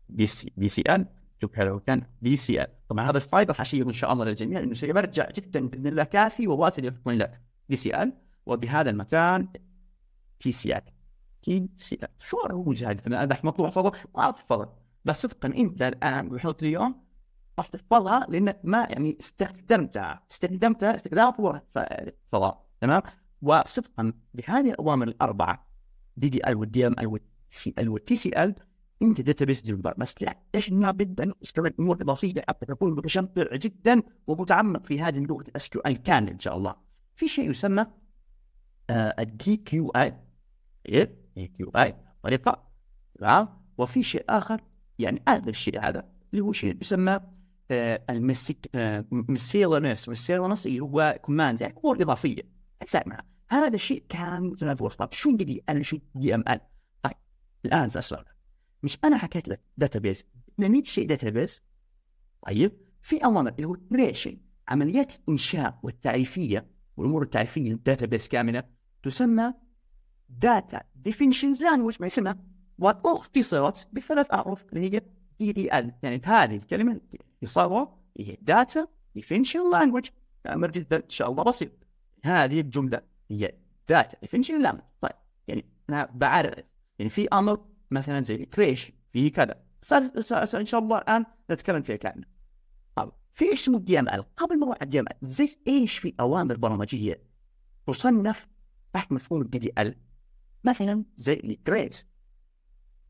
دي سي دي سي ال مكتوب حلو كان دي سي ال طبعا هذا الفايل راح اشير ان شاء الله للجميع انه سيرجع جدا باذن الله كافي وواصل يكون له دي سي ال وبهذا المكان تي سي ال تي سي ال شو هو جهالتنا انا دحين مطلوع فضل ما اعرف بس صدقا انت الان بحط اليوم راح تحفظها لانك ما يعني استخدمتها استخدمتها استخدام قوة فضاء تمام وصدقا بهذه الاوامر الاربعه دي دي ال والدي ام ال والسي ال والتي سي ال انت داتا بيس ديفلوبر بس استطعتش لابد ان استمر امور اضافيه حتى تكون متشبع جدا ومتعمق في هذه اللغه الاس كيو اي كامل ان شاء الله في شيء يسمى الدي كيو اي دي كيو اي طريقه تمام وفي شيء اخر يعني هذا الشيء هذا اللي هو شيء يسمى آه، المسك مسيلنس آه، مسيلنس اللي هو كوماندز يعني امور اضافيه سامعه هذا الشيء كان متنافس طب شو بدي انا شو دي ام ال طيب الان ساسلمنا مش انا حكيت لك داتابيز بنيت شيء داتابيز طيب في اوامر اللي هو كريشن عمليات الانشاء والتعريفيه والامور التعريفيه للداتابيز كامله تسمى داتا ديفينشنز لانجويج ما يسمى واختصرت بثلاث احرف اللي هي دي دي ال يعني هذه الكلمه اختصارها هي داتا ديفينشن لانجويج امر جدا ان شاء الله بسيط هذه الجمله هي داتا ديفينشن لانجويج طيب يعني انا بعرف يعني في امر مثلا زي كريش في كذا ان شاء الله الان نتكلم فيها كامل طيب، في ايش اسمه دي ام ال قبل ما دي ام ال زي ايش في اوامر برمجيه تصنف تحت مفهوم الدي دي ال مثلا زي كريت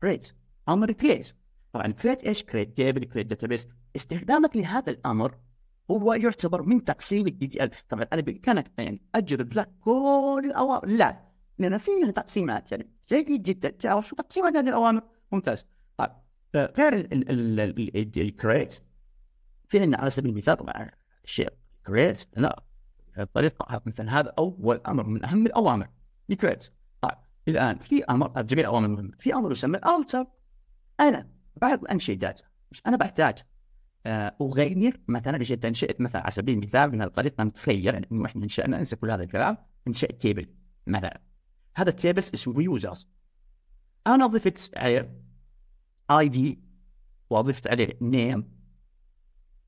كريت امر كريت طبعا كريت ايش؟ كريت تيبل كريت بيس استخدامك لهذا الامر هو يعتبر من تقسيم الدي دي ال طبعا انا بامكانك يعني اجرب لك كل الاوامر لا لان فيه تقسيمات يعني جيد جدا تعرف شو تقسيمات هذه الاوامر ممتاز طيب آه، غير الكريت في عندنا على سبيل المثال طبعا الشيء كريت لا الطريقه مثلا هذا اول امر من اهم الاوامر الكريت طيب الان في امر جميع الاوامر مهمه في امر يسمى الالتر انا بعد انشئ مش انا بحتاج آه، اغير مثلا اذا انشئت مثلا على سبيل المثال من الطريقه نتخيل انه يعني احنا انشانا انسى كل هذا الكلام انشئت تيبل مثلا هذا التيبلز اسمه يوزرز انا ضفت عليه اي دي واضفت عليه نيم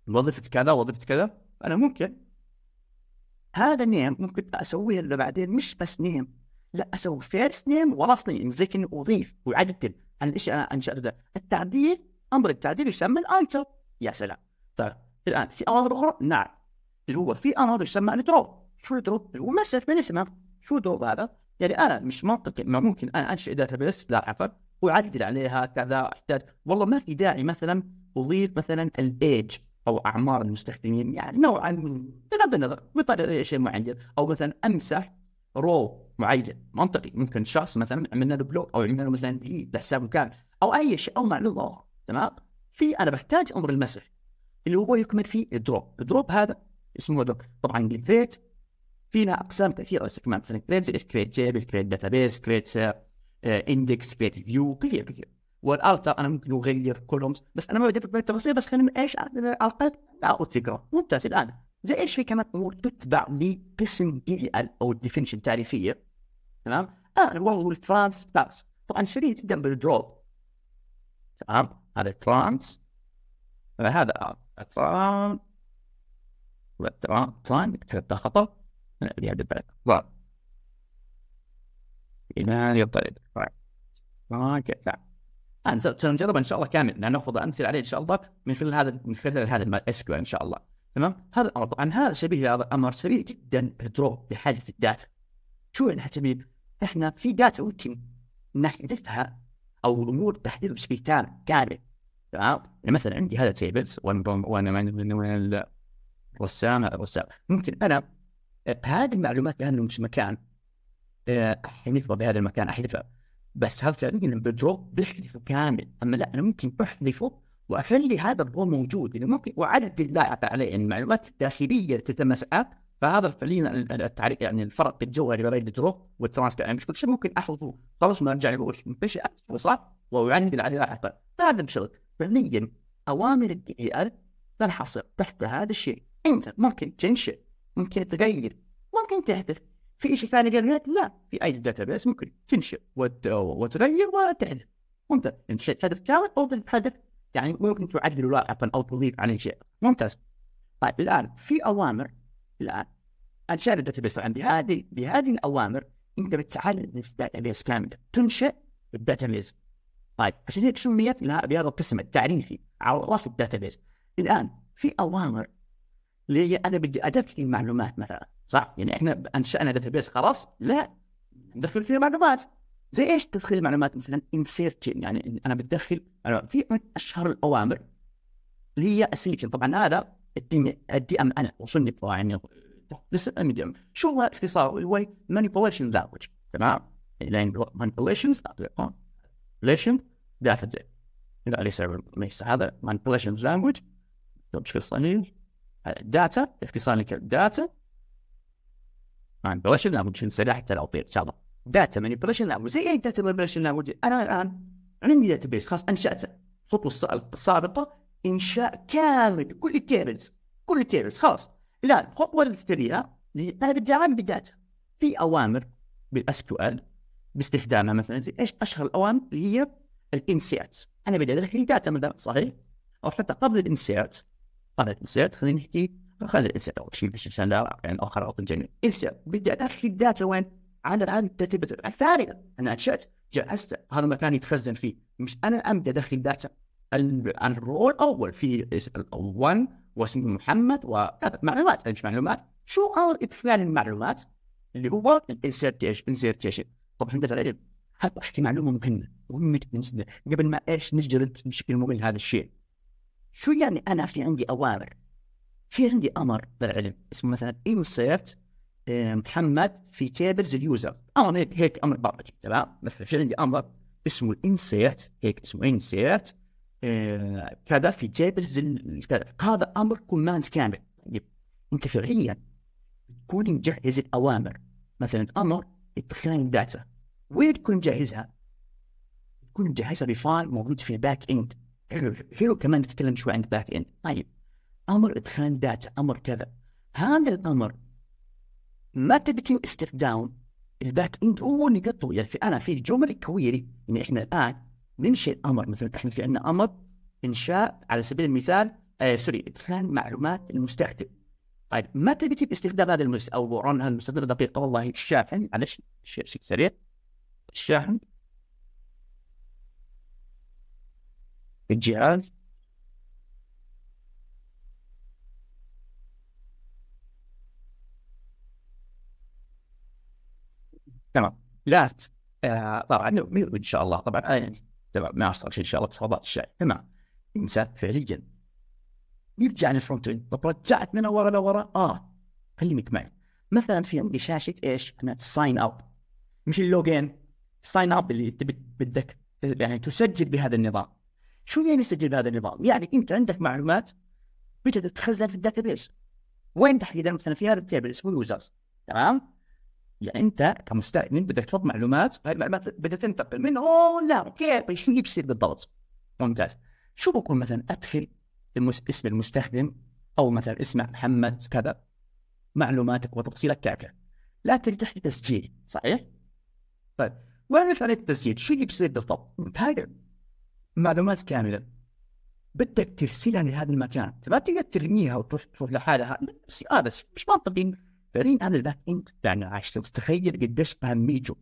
وضفت كذا وضفت كذا انا ممكن هذا نيم ممكن اسويه له بعدين مش بس نيم لا اسوي فيرست نيم ولاست نيم زي كاني اضيف واعدل عن ايش انا انشا التعديل امر التعديل يسمى الالتر يا سلام طيب الان في امر اخرى نعم اللي هو في امر يسمى الدروب شو الدروب؟ اللي هو مسج من اسمه شو الدروب هذا؟ يعني انا مش منطقي ما ممكن انا انشئ داتا بيس لا عفوا واعدل عليها كذا احتاج والله ما في داعي مثلا اضيف مثلا الايج او اعمار المستخدمين يعني نوعا من بغض النظر بطريقه شيء معين او مثلا امسح رو معين منطقي ممكن شخص مثلا عملنا له بلوك او عملنا له مثلا ديليت لحسابه كامل او اي شيء او معلومه تمام في انا بحتاج امر المسح اللي هو يكمل فيه الدروب الدروب هذا اسمه دروب طبعا قلت فينا اقسام كثيره استكمال مثلا كريت زي كريت تيبل كريت داتا بيس كريت اندكس كريت فيو كثير كثير والالتر انا ممكن اغير كولومز بس انا ما بدي بديت بالتفاصيل بس خلينا ايش على الاقل اخذ فكره ممتاز الان زي ايش في كمان امور تتبع لقسم بي ال او الديفينشن التعريفيه تمام اخر واحد هو الترانس باس طبعا سريع جدا بالدروب تمام هذا الترانس هذا ترانس ترانس خطا لهذا البلد ضاد إلى سنجرب ان شاء الله كامل ناخذ امثله عليه ان شاء الله من خلال هذا من خلال هذا الاس ان شاء الله تمام هذا الامر طبعا هذا شبيه هذا الامر شبيه جدا بدروب بحادث الداتا شو يعني شبيه؟ احنا في داتا ممكن نحذفها او الامور تحذفها بشكل تام كامل تمام يعني مثلا عندي هذا تيبلز وانا وانا هذا الرسام ممكن انا هذه المعلومات لانه مش مكان احذفها آه، بهذا المكان احذفها بس هل فعليا بالدروب بيحذفه كامل اما لا انا ممكن احذفه واخلي هذا الرو موجود يعني ممكن واعدل لاعب عليه يعني المعلومات الداخليه تتمسح فهذا فعليا التعريف يعني الفرق الجوهري بين الدروب والترانسفير يعني مش كل شيء ممكن احفظه خلاص ما ارجع لهوش مش صح واعدل عليه لاحقا هذا مش فعليا اوامر الدي اي ار تنحصر تحت هذا الشيء انت ممكن تنشئ ممكن تغير ممكن تحذف في شيء ثاني غير لا في اي داتا بيس ممكن تنشئ وت... وتغير وتحذف ممتاز انشئت حذف كامل او حذف يعني ممكن تعدل لاحقا او تضيف عليه شيء ممتاز طيب الان في اوامر الان الداتا بيس طبعا بهذه بهذه الاوامر انت الداتا بيس كامله تنشئ الداتا بيس طيب عشان هيك سميت لها بهذا القسم التعريفي عرف بيس الان في اوامر اللي هي انا بدي ادفن المعلومات مثلا صح يعني احنا انشانا داتا بيس خلاص لا ندخل فيها معلومات زي ايش تدخل المعلومات مثلا انسيرتين يعني انا بتدخل في اشهر الاوامر اللي هي اسيرتين طبعا هذا الدي ام انا وصلني يعني الميديوم شو هو اختصاره اللي هو مانيبوليشن لانجوج تمام لان manipulations relation داتا ليس هذا مانيبوليشنز لانجوج مش قصه داتا اختصار للكلمه داتا مانبريشن نعم، لابد نسرع حتى لو طير سابق داتا مانبريشن لابد زي اي داتا مانبريشن لابد انا الان عندي داتا بيس خلاص انشاته الخطوه السابقه انشاء كامل كل التيبلز كل التيبلز خلاص الان الخطوه اللي تتبعها انا بدي اعامل بالداتا في اوامر بالاس كيو ال باستخدامها مثلا زي ايش اشهر الاوامر اللي هي الانسيات انا بدي ادخل داتا مثلا صحيح او حتى قبل الانسيات قناة الانسان خلينا نحكي خلينا الانسان اول شيء باش الانسان لا اخر او الجميع الانسان بدي في الداتا وين على العالم تثبت الفارقه انا انشات جهزت هذا المكان يتخزن فيه مش انا الان بدي ادخل داتا الرول الاول في 1 واسم محمد ومعلومات ايش معلومات شو اول ادخال المعلومات اللي هو الانسرتيشن انسرتيشن طب الحمد لله احكي معلومه مهمه مهمه جدا قبل ما ايش نجرد بشكل ممل هذا الشيء شو يعني انا في عندي اوامر؟ في عندي امر للعلم اسمه مثلا انسيرت آه، محمد في تيبلز اليوزر امر هيك هيك امر برمجي تمام مثلا في عندي امر اسمه الانسيرت هيك اسمه انسيرت آه، كذا في تيبلز هذا امر كوماند كامل طيب انت فعليا تكون مجهز الاوامر مثلا امر ادخال الداتا وين تكون مجهزها؟ تكون مجهزها بفايل موجود في الباك اند حلو حلو كمان نتكلم شوي عن الباك اند يعني. طيب امر ادخال داتا امر كذا هذا الامر ما تبي استخدام الباك اند هو اللي قطو يعني في انا في جمل كويري يعني احنا الان ننشئ الامر مثلا احنا في عندنا امر انشاء على سبيل المثال آه سوري ادخال معلومات المستخدم طيب ما تبي تجيب استخدام هذا المس او رن هذا المستخدم دقيقه والله الشاحن معلش شيء سريع الشاحن الجهاز تمام لا آه طبعا ان شاء الله طبعا آه، تمام ما اشتغل شيء ان شاء الله بصفات الشاي تمام انسى فعليا يرجع للفرونت اند طب رجعت من ورا لورا اه خليك معي مثلا في عندي شاشه ايش؟ انا ساين اب مش اللوجين ساين اب اللي انت بدك يعني تسجل بهذا النظام شو يعني سجل بهذا النظام؟ يعني انت عندك معلومات بتقدر تتخزن في الداتابيس وين تحديدا مثلا في هذا التيبل اسمه يوزرز تمام؟ يعني انت كمستخدم بدك تحط معلومات وهي المعلومات بدها تنتقل من هون لا كيف شو بيصير بالضبط؟ ممتاز شو بكون مثلا ادخل المس... اسم المستخدم او مثلا اسمك محمد كذا معلوماتك وتفاصيلك كامله لا ترتاح تسجيل صحيح؟ طيب واعرف عمليه التسجيل شو اللي بيصير بالضبط؟ معلومات كامله بدك ترسلها لهذا المكان ما تقدر ترميها وتروح لحالها بس هذا مش منطقي فعليا هذا الباك اند يعني عشان تتخيل قديش اهميته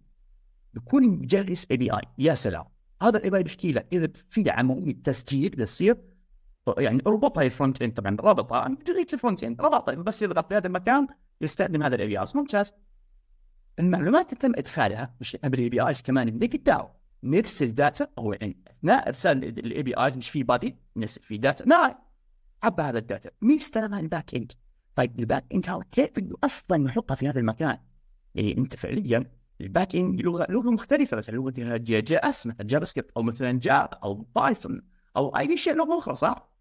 يكون مجهز اي بي اي يا سلام هذا الاي بي اي بيحكي لك اذا في عمليه تسجيل بتصير يعني اربطها الفرونت اند طبعا رابطها جريت الفرونت اند ربطها بس يضغط في هذا المكان يستخدم هذا الاي بي ايز ممتاز المعلومات تم ادخالها مش بالاي بي ايز كمان بدك تداوم نرسل داتا او يعني اثناء ارسال الاي بي اي مش في بادي نرسل في داتا نعم عبى هذا الداتا مين استلمها الباك اند طيب الباك اند كيف انه اصلا يحطها في هذا المكان يعني انت فعليا الباك اند لغه لغه مختلفه مثلا لغه جي جي اس مثلا جافا سكريبت او مثلا جاب او بايثون او اي شيء لغه اخرى صح؟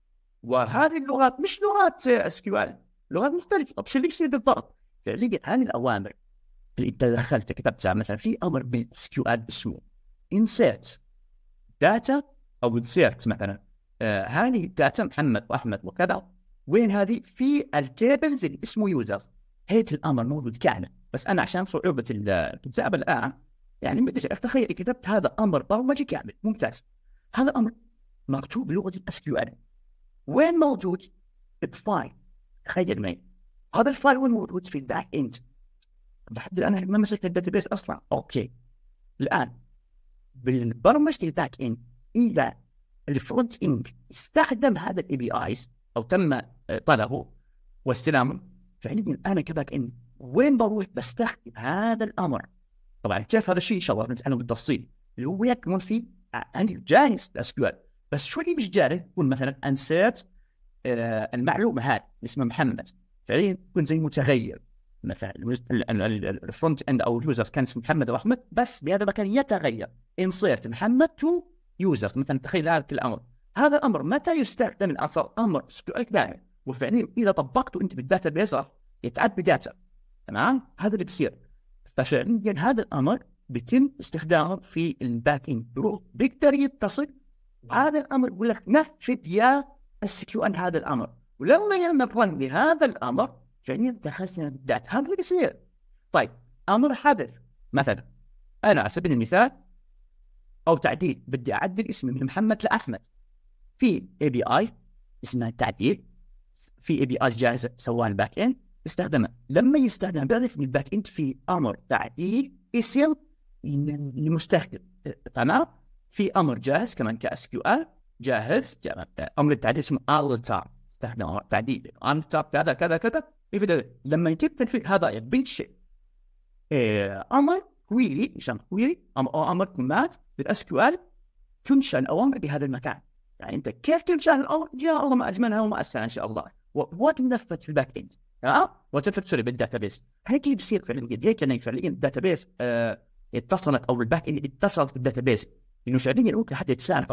وهذه اللغات مش لغات اس كيو ال لغات مختلفه طب شو اللي يصير بالضبط؟ فعليا هذه الاوامر اللي انت دخلت كتبتها مثلا في امر بالاس كيو ال اسمه انسيرت داتا او انسيرت مثلا آه هذه الداتا محمد واحمد وكذا وين هذه في الكيبلز اللي اسمه يوزر هيك الامر موجود كامل بس انا عشان صعوبه الكتاب الان يعني ما ادري تخيل كتبت هذا امر برمجي كامل ممتاز هذا الامر مكتوب بلغه الاس كيو ال وين موجود؟ بفايل تخيل معي هذا الفايل وين موجود في الباك اند لحد الان ما مسكت بيس اصلا اوكي الان بالبرمجه الباك اند اذا الفرونت اند استخدم هذا الاي بي ايز او تم آه، طلبه واستلامه فعندي انا كباك اند وين بروح بستخدم هذا الامر طبعا كيف هذا الشيء ان شاء الله بنتعلم بالتفصيل اللي هو يكمن في انا جاهز الاس كيو ال بس شو اللي مش جاري يكون مثلا انسيرت آه، المعلومه هذه اسمها محمد فعليا يكون زي متغير مثلا الفرونت اند او اليوزرز كان اسم محمد او احمد بس بهذا المكان يتغير ان صرت محمد تو يوزرز مثلا تخيل هذا الامر هذا الامر متى يستخدم الاثر امر سؤالك دائما وفعليا اذا طبقته انت بالداتا بيز يتعد بداتا تمام هذا اللي بيصير ففعليا هذا الامر بيتم استخدامه في الباك اند بيقدر يتصل هذا الامر يقول لك نفذ يا اس كيو ان هذا الامر ولما يعمل رن لهذا الامر فعليا تحسن الداتا هذا اللي يصير طيب امر حدث مثلا انا على سبيل المثال او تعديل بدي اعدل اسمي من محمد لاحمد في اي بي اي اسمها تعديل في اي بي اي جاهزه سواها الباك اند استخدمها لما يستخدم بيعرف ان الباك اند في امر تعديل اسم لمستخدم تمام في امر جاهز كمان كاس كيو ال جاهز امر التعديل اسمه التاب تايم امر تعديل تايم كذا كذا كذا لما يجيب تنفيذ هذا بنت شيء امر كويري مشان كويري او امر كمات بالاس كيو ال تنشا الاوامر بهذا المكان يعني انت كيف تنشا الامر؟ يا الله ما اجملها وما اسهلها ان شاء الله وتنفذ في الباك اند تمام؟ وتنفذ سوري بيس هيك اللي بيصير فعليا هيك يعني فعليا الداتا آه اتصلت او الباك اند اتصلت بيس لانه فعليا ممكن حد يتساهل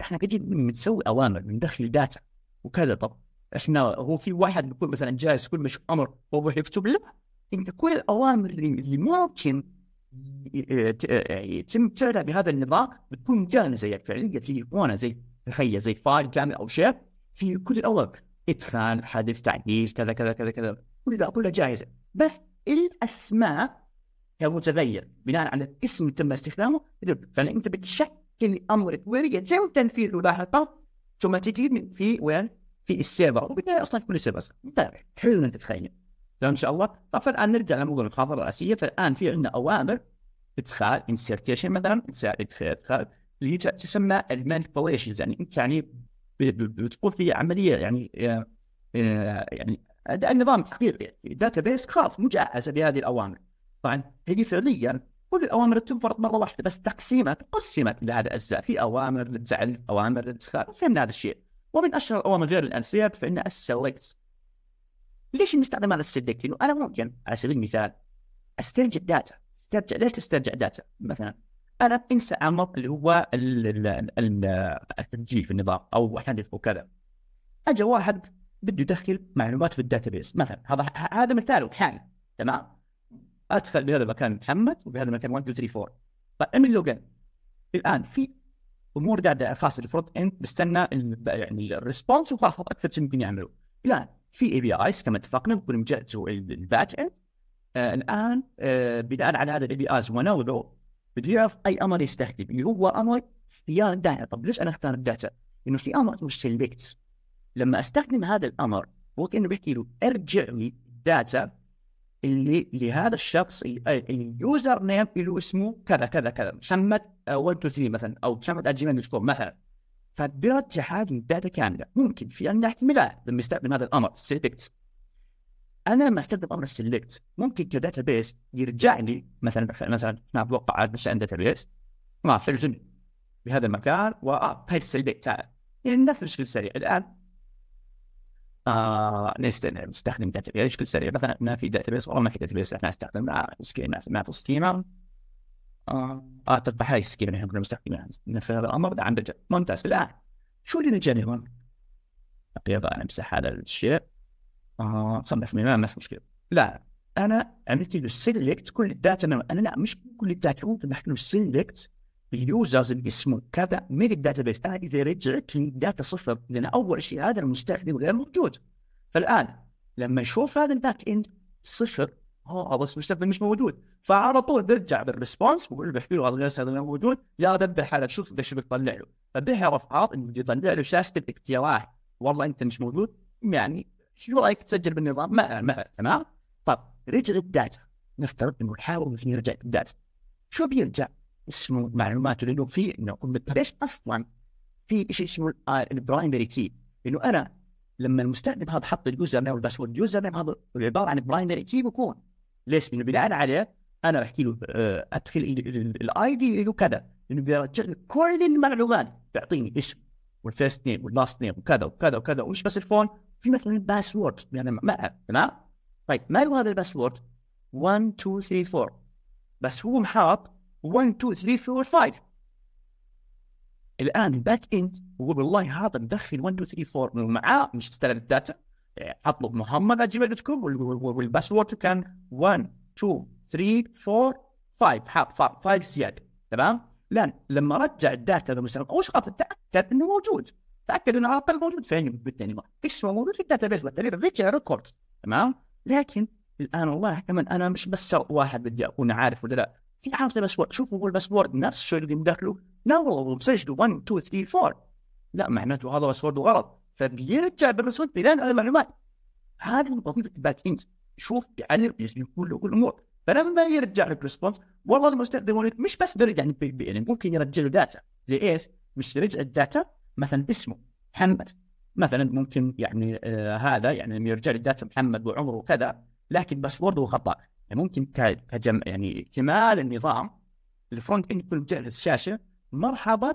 احنا قاعدين بنسوي اوامر بندخل داتا وكذا طب احنا هو في واحد بيكون مثلا جالس كل مش امر هو يكتب له انت كل الاوامر اللي ممكن يعني يتم فعلها بهذا النظام بتكون جاهزه يعني فعليا في ايقونه زي تخيل زي فايل كامل او شيء في كل الاوامر ادخال حذف تعديل كذا كذا كذا كذا كلها كلها جاهزه بس الاسماء هي متغير بناء على الاسم اللي تم استخدامه فعلا انت بتشكل امر يتم تنفيذه لاحقا ثم في وين في السيرفر وبالتالي اصلا في كل سيرفر حلو انت تتخيل تمام ان شاء الله طب فالان نرجع لموضوع المحاضره الرئيسيه فالان في عندنا اوامر ادخال انسرتيشن مثلا ادخال اللي هي تسمى المانيبوليشنز يعني انت يعني بتقول في عمليه يعني آه، آه، يعني النظام حقيقي الداتا بيس خلاص مجهزه بهذه الاوامر طبعا هي فعليا كل الاوامر تنفرض مره واحده بس تقسيمها تقسمت لهذا الاجزاء في اوامر للزعل اوامر للادخال فهمنا هذا الشيء ومن اشهر الاوامر غير الانسياب فان السلكت ليش نستخدم هذا السلكت؟ لانه انا ممكن على سبيل المثال استرجع داتا استرجع ليش تسترجع داتا؟ مثلا انا انسى امر اللي هو التسجيل في النظام او حدث وكذا اجى واحد بده يدخل معلومات في الداتا بيس مثلا هذا هذا مثال حالي تمام ادخل بهذا المكان محمد وبهذا المكان 1 2 3 4 طيب اعمل لوجن الان في امور قاعده فاست الفرونت اند بستنى يعني الريسبونس وخلاص اكثر شيء ممكن يعملوا لا في اي بي ايز كما اتفقنا بكون مجهزوا الباك اند آه الان آه بناء على هذا الاي بي ايز وانا بده يعرف اي امر يستخدم اللي يعني هو امر اختيار الداتا طب ليش انا اختار الداتا؟ لانه في امر مش سيلكت لما استخدم هذا الامر هو كانه بيحكي له ارجع لي داتا اللي لهذا الشخص اليوزر نيم له اسمه كذا كذا كذا محمد 1 2 3 مثلا او محمد اجي دوت كوم مثلا فبرجع هذه الداتا كامله ممكن في عندنا احتمالات لما يستخدم هذا الامر سيلكت انا لما استخدم امر السلكت ممكن كداتا بيس يرجع لي مثلا مثلا اتوقع بس عند داتا بيس ما في الجن بهذا المكان واه هاي السلكت يعني نفس المشكله السريع الان آه نستخدم داتا بيس بشكل سريع مثلا ما في داتا بيس والله ما في داتا بيس احنا استخدمنا آه، سكيما ما في سكيما اعتقد آه، هاي سكيما اللي كنا مستخدمينها في هذا الامر عندنا ممتاز الان شو اللي رجعني هون؟ بيضة انا امسح هذا الشيء آه صنف ما ما في مشكله لا انا عملت له سيلكت كل الداتا انا لا مش كل الداتا ممكن احكي له سيلكت اليوزرز اللي اسمه كذا من الداتا بيس انا اذا رجعت لي داتا صفر لان اول شيء هذا المستخدم غير موجود فالان لما اشوف هذا الباك اند صفر هو هذا المستخدم مش موجود فعلى طول برجع بالريسبونس بقول له له هذا غير موجود يا ذبح هذا شوف ايش بتطلع له فبيعرف عاط انه بده يطلع له شاشه الاقتراح والله انت مش موجود يعني شو رايك تسجل بالنظام ما ما تمام طب رجع الداتا نفترض انه حاول انه يرجع الداتا شو بيرجع؟ اسمه معلومات لانه في انه ليش اصلا في شيء اسمه البرايمري كي انه انا لما المستخدم هذا حط اليوزر نيم والباسورد اليوزر نيم هذا عباره عن برايمري كي بكون ليش؟ لانه بناء عليه انا بحكي له آه، ادخل الاي دي له كذا لانه بيرجع لي كل المعلومات بيعطيني اسم والفيرست نيم واللاست نيم وكذا وكذا وكذا ومش بس الفون في مثلا باسورد يعني ما تمام؟ طيب ما هو هذا الباسورد؟ 1 2 3 4 بس هو محاط 1 2 3 4 5 الان الباك اند يقول والله هذا مدخل 1 2 3 4 معاه مش استلم الداتا اطلب محمد اجيب دوت كوم والباسورد كان 1 2 3 4 5 حاط 5 زياده تمام الان لما رجع الداتا للمستخدم اول شيء تاكد انه موجود تاكد انه على الاقل موجود فين ايش اسمه موجود في الداتا بيس والدليل رجع ريكورد تمام لكن الان والله كمان انا مش بس واحد بدي اكون عارف ولا لا في 10 باسورد شوف هو الباسورد نفس الشيء اللي مدخله والله مسجله 1 2 3 4 لا معناته هذا باسورد غلط فبيرجع بالباسورد بناء على المعلومات هذه وظيفه الباك اند يشوف يعلم يقول كل الامور فلما يرجع لك ريسبونس والله المستخدم مش بس بيرجع يعني, بي يعني ممكن يرجع له داتا زي ايش؟ مش يرجع الداتا مثلا اسمه محمد مثلا ممكن يعني آه هذا يعني يرجع لي داتا محمد وعمره وكذا لكن باسورده خطا يعني ممكن كجم يعني اكتمال النظام الفرونت اند يكون مجهز الشاشه مرحبا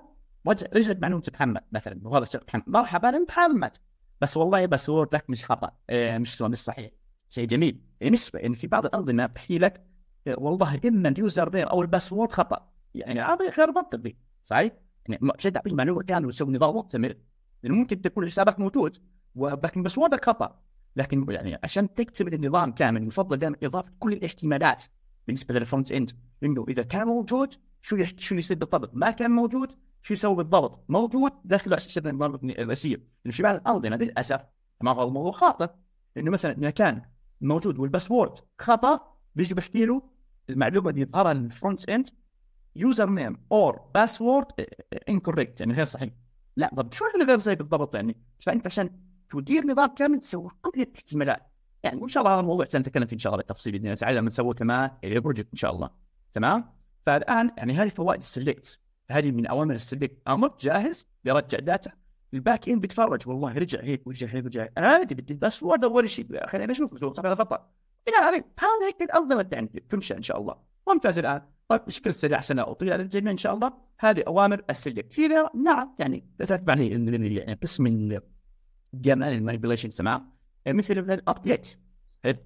رجعت معلومه محمد مثلا وهذا الشخص محمد مرحبا محمد بس والله باسوردك لك مش خطا آه، مش مش صحيح شيء جميل يعني يعني في بعض الانظمه بحكي لك آه، والله اما اليوزر نيم او الباسورد خطا يعني هذا غير منطقي صحيح؟ يعني مش تعطيه معلومه كامله وتسوي نظام مؤتمر يعني ممكن تكون حسابك موجود ولكن باسوردك خطا لكن يعني عشان تكتمل النظام كامل يفضل دائما اضافه كل الاحتمالات بالنسبه للفرونت اند انه اذا كان موجود شو يحكي شو يصير بالضبط ما كان موجود شو يسوي بالضبط موجود داخله عشان النظام الرئيسي لانه في بعض الانظمه يعني للاسف هو الموضوع خاطئ انه مثلا اذا كان موجود والباسورد خطا بيجي بحكي له المعلومه اللي يظهرها الفرونت اند يوزر نيم اور باسورد انكوركت يعني غير صحيح لا طب شو اللي غير زي بالضبط يعني فانت عشان تدير نظام كامل تسوي كل الاحتمالات يعني وان شاء الله هذا الموضوع سنتكلم فيه ان شاء الله بالتفصيل باذن الله تعالى لما نسوي كمان البروجكت يعني ان شاء الله تمام فالان يعني هذه فوائد السلكت هذه من اوامر السلكت امر جاهز بيرجع داتا الباك اند بيتفرج والله رجع هيك ورجع هيك ورجع هيك انا عادي بدي بس وورد اول شيء خليني اشوف صح هذا خطا بناء عليه هذا هيك الانظمه يعني تمشي ان شاء الله ممتاز الان طيب بشكل سريع عشان اطيل الجميع ان شاء الله هذه اوامر السلكت في نعم يعني تتبع يعني قسم من جمال المانيبيوليشنز تمام مثل مثلا ابديت اللي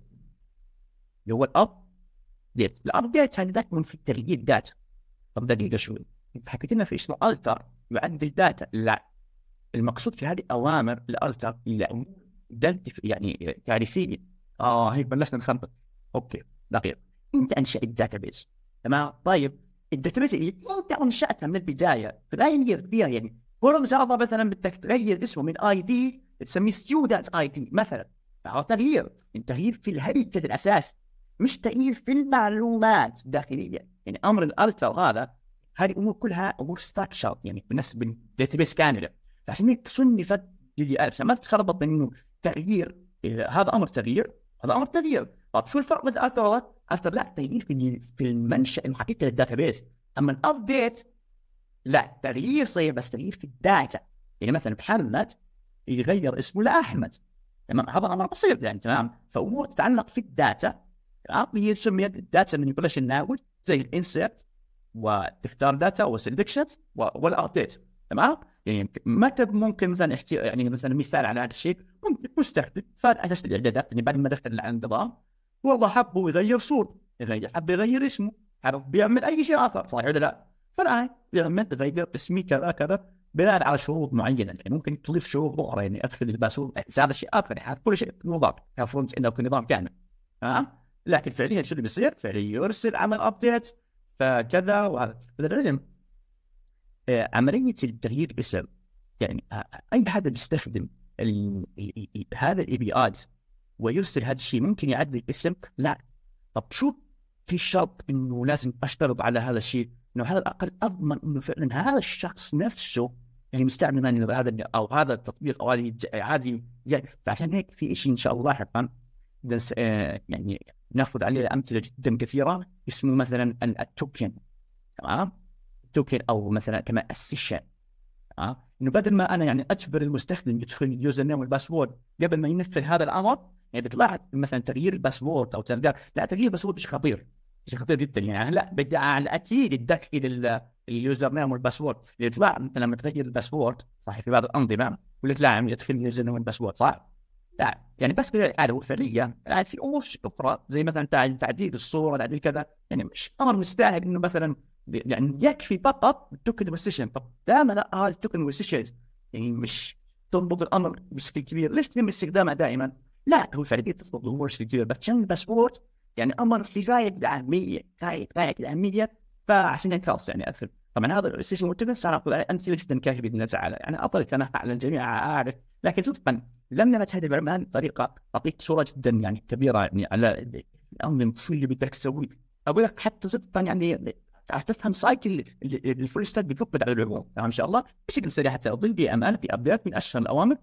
هو الاب ديت الابديت هذا ذاك من في تغيير داتا طب دقيقه شوي حكيت لنا في ايش التر يعدل داتا لا المقصود في هذه اوامر الالتر لا دلت يعني تعريفيا اه هيك بلشنا نخنق اوكي دقيق انت انشئت بيز تمام طيب الداتا بيز اللي انت انشاتها من البدايه فلا ينير فيها يعني فورم زرافه مثلا بدك تغير اسمه من اي دي تسميه ستيودنت اي تي مثلا فهو تغيير تغيير في الهيكل الاساسي مش تغيير في المعلومات الداخليه يعني امر الالتر هذا هذه امور كلها امور ستراكشر يعني بالنسبه بيس كامله فعشان هيك صنفت دي ما تتخربط انه تغيير آه، هذا امر تغيير هذا امر تغيير طب شو الفرق بين الالتر الالتر لا تغيير في في المنشا الحقيقي للداتا بيس اما الابديت لا تغيير صحيح بس تغيير في الداتا يعني مثلا محمد يغير اسمه لأحمد تمام هذا امر بسيط يعني تمام فامور تتعلق في الداتا تمام هي تسمى الداتا مانيبيوليشن لانجوج زي الانسيرت وتختار داتا وسلكشنز والابديت تمام يعني متى ممكن مثلا احتي... يعني مثلا مثال على هذا الشيء ممكن مستخدم فات فتحت الاعدادات يعني بعد ما دخل على النظام والله حبه يغير صور يغير يعني حب يغير اسمه حب يعمل اي شيء اخر صحيح ولا لا؟ فالان يعمل يغير اسمي كذا كذا بناء على شروط معينه يعني ممكن تضيف شروط اخرى يعني ادخل الباسورد هذا شيء اخر يعني كل شيء نظام كفرونت انه نظام كامل تمام لكن فعليا شو اللي بيصير؟ فعليا يرسل عمل ابديت فكذا وهذا للعلم آه، عمليه التغيير اسم يعني آه، اي حدا بيستخدم هذا الاي بي ايز ويرسل هذا الشيء ممكن يعدل الاسم؟ لا طب شو في شرط انه لازم اشترط على هذا الشيء انه على الاقل اضمن انه فعلا هذا الشخص نفسه يعني مستعمل ماني هذا او هذا التطبيق او هذه هذه فعشان هيك في شيء ان شاء الله لاحقا آه، يعني ناخذ عليه امثله جدا كثيره اسمه مثلا التوكن تمام التوكن او مثلا كمان السيشن تمام انه بدل ما انا يعني اجبر المستخدم يدخل اليوزر نيم والباسورد قبل ما ينفذ هذا الامر يعني بتلاحظ مثلا تغيير الباسورد او تغيير لا تغيير الباسورد مش خطير شيء خطير جدا يعني لا على اكيد تدخل اليوزر نيم والباسورد الاتباع انت لما تغير الباسورد صح في بعض الانظمه يقول لك لا يدخل اليوزر نيم والباسورد صح؟ لا يعني بس كذا الحاله وفعليا يعني في امور اخرى زي مثلا تعديل الصوره تعديل كذا يعني مش امر مستاهل انه مثلا يعني يكفي فقط التوكن والسيشن طب دائما هذا التوكن والسيشنز يعني مش تضبط الامر بشكل كبير ليش تم استخدامها دائما؟ لا هو فعليا تضبط الامور بشكل كبير بس عشان الباسورد يعني امر في غايه الاهميه غايه غايه الاهميه فعشان هيك خلاص يعني اثر طبعا هذا السيشن والتبنس سنقول اقول امثله جدا كافيه باذن الله تعالى يعني اطلت انا على الجميع اعرف لكن صدقا لم نرى هذا البرلمان بطريقه طريقه اعطيك صوره جدا يعني كبيره يعني على الانظمه اللي بدك تسوي اقول لك حتى صدقا يعني تفهم سايكل الفول ستاك بيفقد على العموم تمام ان شاء الله بشكل سريع حتى اظل بامانه في ابديت من اشهر الاوامر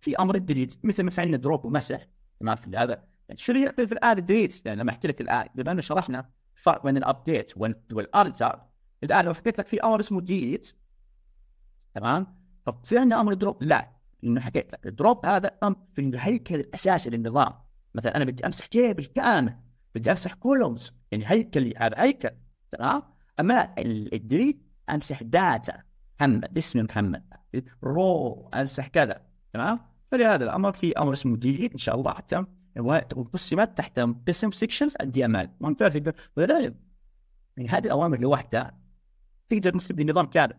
في امر الدليل مثل ما فعلنا دروب ومسح تمام في هذا يعني شنو يعطي في الان دريتس لان لما احكي لك الان بما انه شرحنا الفرق بين الابديت والارزاب الان لو حكيت لك في امر اسمه ديليت تمام طب في عندنا امر دروب لا لانه حكيت لك الدروب هذا امر في الهيكل الاساسي للنظام مثلا انا بدي امسح جيب بالكامل بدي امسح كولومز يعني هيكل هذا هيكل تمام اما الديليت امسح داتا محمد اسم محمد رو امسح كذا تمام فلهذا الامر في امر اسمه ديليت ان شاء الله حتى وقسمت تحت قسم سيكشنز إيه امال ممتاز تقدر ولذلك يعني هذه الاوامر لوحدها تقدر تبني نظام كامل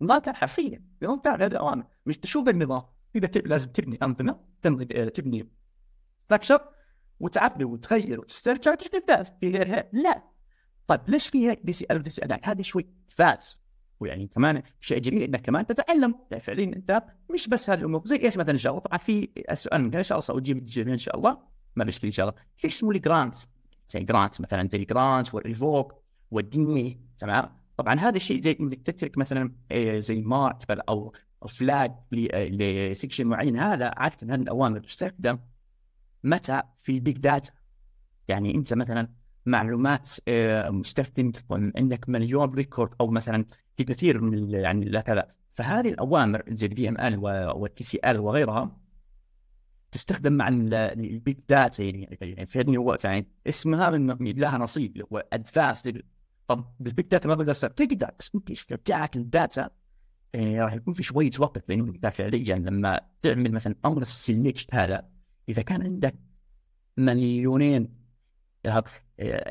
نظام كامل حرفيا نظام كامل هذه الاوامر مش تشوف النظام تقدر تب... لازم تبني انظمه تنظم آه، تبني ستراكشر وتعبي وتغير وتسترجع وتحدث في غيرها لا طيب ليش في هيك دي سي ال ودي سي ال هذه شوي فاز ويعني كمان شيء جميل انك كمان تتعلم يعني فعليا انت مش بس هذه الامور زي ايش مثلا ان شاء الله طبعا في سؤال ان شاء الله ساجيب الجميع ان شاء الله ما فيش ان شاء الله في اسمه الجرانت زي جرانت مثلا زي الجرانت والريفوك والديمي تمام طبعا هذا الشيء زي انك تترك مثلا إيه، زي مارك او فلاج لسكشن معين هذا عاده هذه الاوامر تستخدم متى في البيج داتا يعني انت مثلا معلومات إيه، مستخدم تكون عندك مليون ريكورد او مثلا في كثير من يعني الاكلات فهذه الاوامر زي الفي ام ال والتي سي ال وغيرها تستخدم مع البيج داتا يعني يعني هو يعني اسمها لها نصيب اللي هو ادفانسد طب بالبيج داتا ما بقدر تقدر بس ممكن استرجاعك للداتا راح يكون في شويه وقت لانه انت فعليا لما تعمل مثلا امر السلكت هذا اذا كان عندك مليونين آه،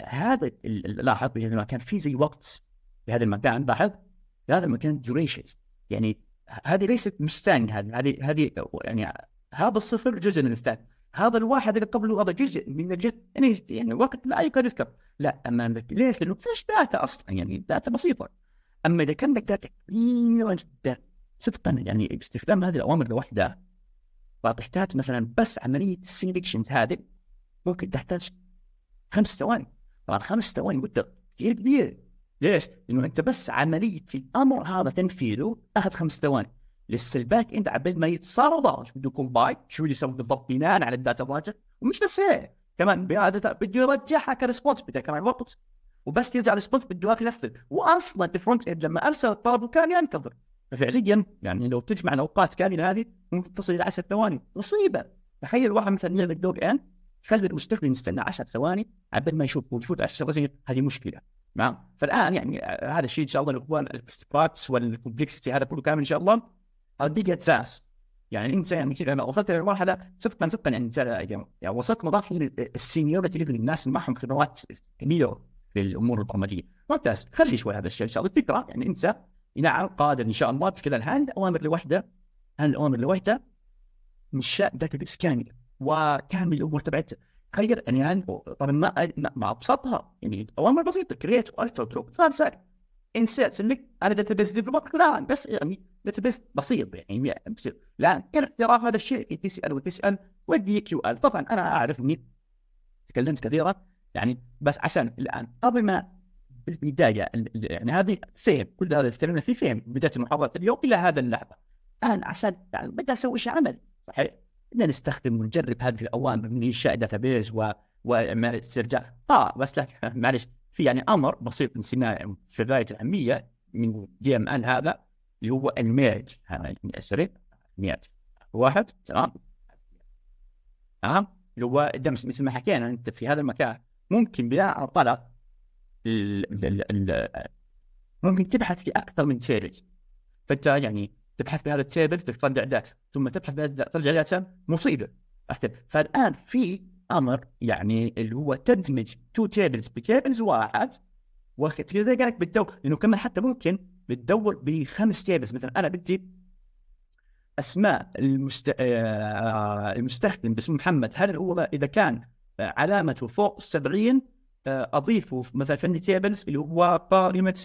هذا لاحظ كان في زي وقت في هذا المكان لاحظ هذا المكان ديوريشنز يعني هذه ليست مش ثاني هذه هذه هذه يعني هذا الصفر جزء من الثاني هذا الواحد اللي قبله هذا جزء من الجد يعني يعني وقت لا يكاد يذكر لا اما ليش؟ لانه فيش داتا اصلا يعني داتا بسيطه اما اذا كان لك داتا كبيره جدا صدقا يعني باستخدام هذه الاوامر لوحدها وتحتاج مثلا بس عمليه السيلكشنز هذه ممكن تحتاج خمس ثواني طبعا خمس ثواني مده كثير كبير ليش؟ لانه طيب. انت بس عمليه الامر هذا تنفيذه اخذ خمس ثواني لسه الباك اند عبال ما يتصارع بده يكون بايت شو اللي يسوي بالضبط بناء على الداتا الراجع ومش بس هيك كمان بده يرجعها كريسبونس بده كمان وقت وبس يرجع ريسبونس بده اياك ينفذ واصلا الفرونت اند لما ارسل الطلب كان ينتظر ففعليا يعني لو تجمع الاوقات كامله هذه ممكن تصل الى 10 ثواني مصيبه تخيل واحد مثلا يعمل دوج ان خلي المستخدم يستنى 10 ثواني عبال ما يشوف ويفوت 10 ثواني هذه مشكله نعم فالان يعني آه، هذا الشيء ان شاء الله الاخوان الاستفراكس والكومبلكسيتي هذا كله كامل ان شاء الله بيجي اساس يعني انت يعني كذا انا وصلت الى صدقا صدقا يعني انت يعني, يعني وصلت مراحل السينيورتي ليفل الناس اللي معهم خبرات كبيره في الامور البرمجيه ممتاز خلي شوي هذا الشيء ان شاء الله الفكره يعني انت نعم قادر ان شاء الله بكذا الان الاوامر لوحده هل الاوامر لوحده انشاء داتا بيس كامله وكامل الامور تبعت تغير يعني طبعا ما ما ابسطها يعني اوامر بسيطه كريت والت ودروب ترانساكت انسيرت لك انا داتا بيس ديفلوبر لا بس يعني داتا بيس بسيط يعني, يعني بسيط الان كان اعتراف هذا الشيء في تي سي ال وبي سي ال والبي كيو ال طبعا انا اعرف اني تكلمت كثيرا يعني بس عشان الان قبل ما بالبدايه يعني هذه سيم كل هذا تكلمنا فيه فهم بدايه المحاضره اليوم الى هذا اللحظه الان عشان يعني بدي اسوي شيء عمل صحيح بدنا نستخدم ونجرب هذه الاوامر من انشاء بيز و وعمليه استرجاع اه بس لا (laughs) معلش في يعني امر بسيط نسيناه في غايه الاهميه من دي ام ال هذا اللي هو الميرج يعني سوري ميرج واحد تمام تمام اللي هو دمج مثل ما حكينا انت في هذا المكان ممكن بناء على طلب ممكن تبحث في اكثر من سيرج فانت يعني تبحث في هذا التيبل تلقى داتا ثم تبحث ترجع داتا مصيبه فالان في امر يعني اللي هو تدمج تو تيبلز بتيبلز واحد وكذا لك بتدور لانه كمان حتى ممكن بتدور بخمس تيبلز مثلا انا بدي اسماء المست... آه، المستخدم باسم محمد هل هو اذا كان علامته فوق 70 آه، اضيفه مثلا في عندي تيبلز اللي هو قائمه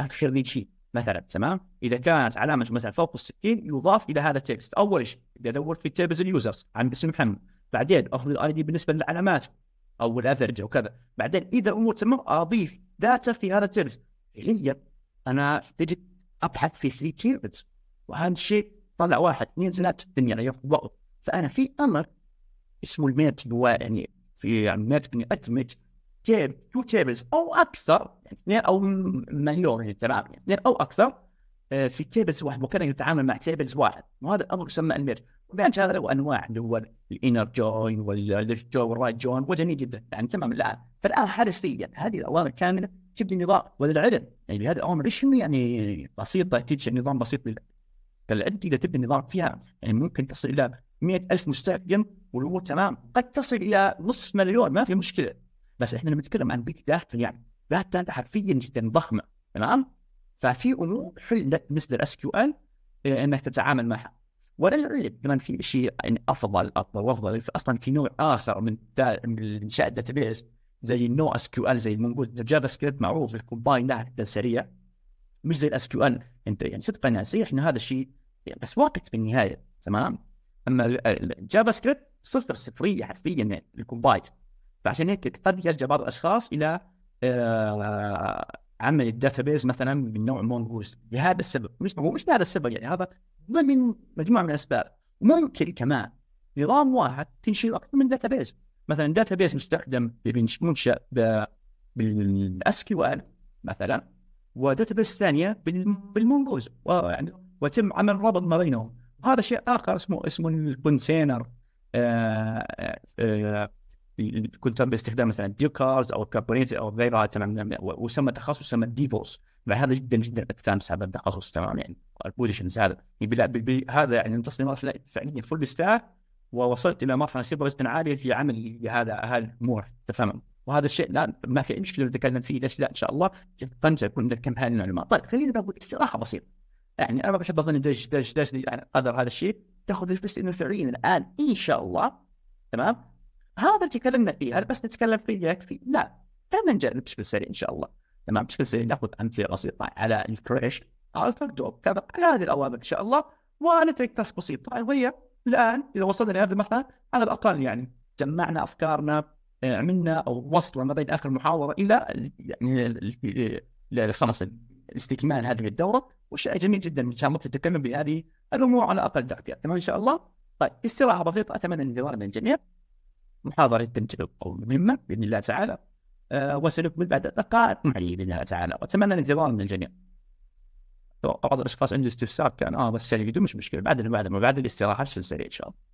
الخريجي آه، مثلا تمام اذا كانت علامه مثلا فوق ال 60 يضاف الى هذا التكست اول شيء اذا دورت في تيبلز اليوزرز عن اسم محمد بعدين اخذ الاي دي بالنسبه للعلامات او الافرج او كذا بعدين اذا الامور تمام اضيف داتا في هذا التيبلز فعليا انا تجد ابحث في سي تيبلز وهذا الشيء طلع واحد اثنين ثلاثه الدنيا ياخذ وقت فانا في امر اسمه الميرت يعني في يعني ميرت اني ادمج كيب تو تيبلز او اكثر اثنين او مليون تمام اثنين او اكثر في تيبلز واحد وكان يتعامل مع تيبلز واحد وهذا الامر يسمى الميرج وبعد هذا له انواع اللي هو الانر جوين والليفت جوين والرايت جوين وجميل جدا يعني تمام الان فالان يعني هذه الاوامر كامله تبني النظام وللعلم يعني بهذه الاوامر ايش يعني بسيطه تجي نظام بسيط للعلم اذا تبني نظام فيها يعني ممكن تصل الى 100000 مستخدم والامور تمام قد تصل الى نصف مليون ما في مشكله بس احنا لما نتكلم عن بيج داتا يعني داتا حرفيا جدا ضخمه تمام ففي امور حلت مثل الاس كيو ال آه، انك تتعامل معها ولا العلم كمان في شيء يعني افضل افضل وافضل اصلا في نوع اخر من دا من انشاء زي النو اس كيو ال زي الموجود الجافا سكريبت معروف الكومباين لها جدا سريع مش زي الاس كيو ال انت يعني صدقا يعني صحيح انه هذا الشيء يعني بس وقت بالنهايه تمام اما الجافا سكريبت صفر صفريه حرفيا يعني، الكومبايت فعشان هيك قد يلجا بعض الاشخاص الى آه، عمل الداتا بيز مثلا من نوع مونجوز لهذا السبب مش هو مش لهذا السبب يعني هذا ضمن مجموعه من الاسباب ممكن كمان نظام واحد تنشئ اكثر من داتا بيز مثلا داتا بيز مستخدم منشا بالاس كيو ال مثلا بيز ثانيه بالمونجوز ويعني ويتم عمل ربط ما بينهم هذا شيء اخر اسمه اسمه الكونسينر آه، آه، يكون تم باستخدام مثلا الديو كارز او الكابونيت او غيرها تمام نعم، وسمى تخصص سمى الديفوس هذا جدا جدا ادفانس هذا التخصص تمام يعني البوزيشنز هذا هذا يعني لمرحله فعليا فول ستاك ووصلت الى مرحله جدا عاليه في عمل هذا هذا الامور تمام وهذا الشيء لا ما في اي مشكله نتكلم فيه ليش لا ان شاء الله قد يكون عندك كم هذه المعلومات طيب خلينا ناخذ استراحه بسيطه يعني انا ما بحب اظن دش دش دش يعني قدر هذا الشيء تاخذ الفلوس انه فعليا الان ان شاء الله تمام هذا اللي تكلمنا فيه هل بس نتكلم فيه يكفي؟ لا دائما نجرب بشكل سريع ان شاء الله تمام بشكل سريع ناخذ امثله بسيطه على الكريش التر دوب كذا على هذه الاوامر ان شاء الله ونترك بسيط، بسيطه طيب، وهي الان اذا وصلنا لهذا المرحله على الاقل يعني جمعنا افكارنا آه، عملنا او وصلنا ما بين اخر محاضره الى يعني خلاص استكمال هذه الدوره وشيء جميل جدا ان شاء الله تتكلم بهذه الامور على اقل تقدير تمام ان شاء الله طيب استراحه بسيطه اتمنى الانتظار من الجميع محاضرة أو مهمة بإذن الله تعالى آه، وسنكمل بعد دقائق معي بإذن الله تعالى وأتمنى الانتظار من الجميع بعض الأشخاص عنده استفسار كان آه بس يعني مش مشكلة بعد بعد بعد الاستراحة بشكل سريع إن شاء الله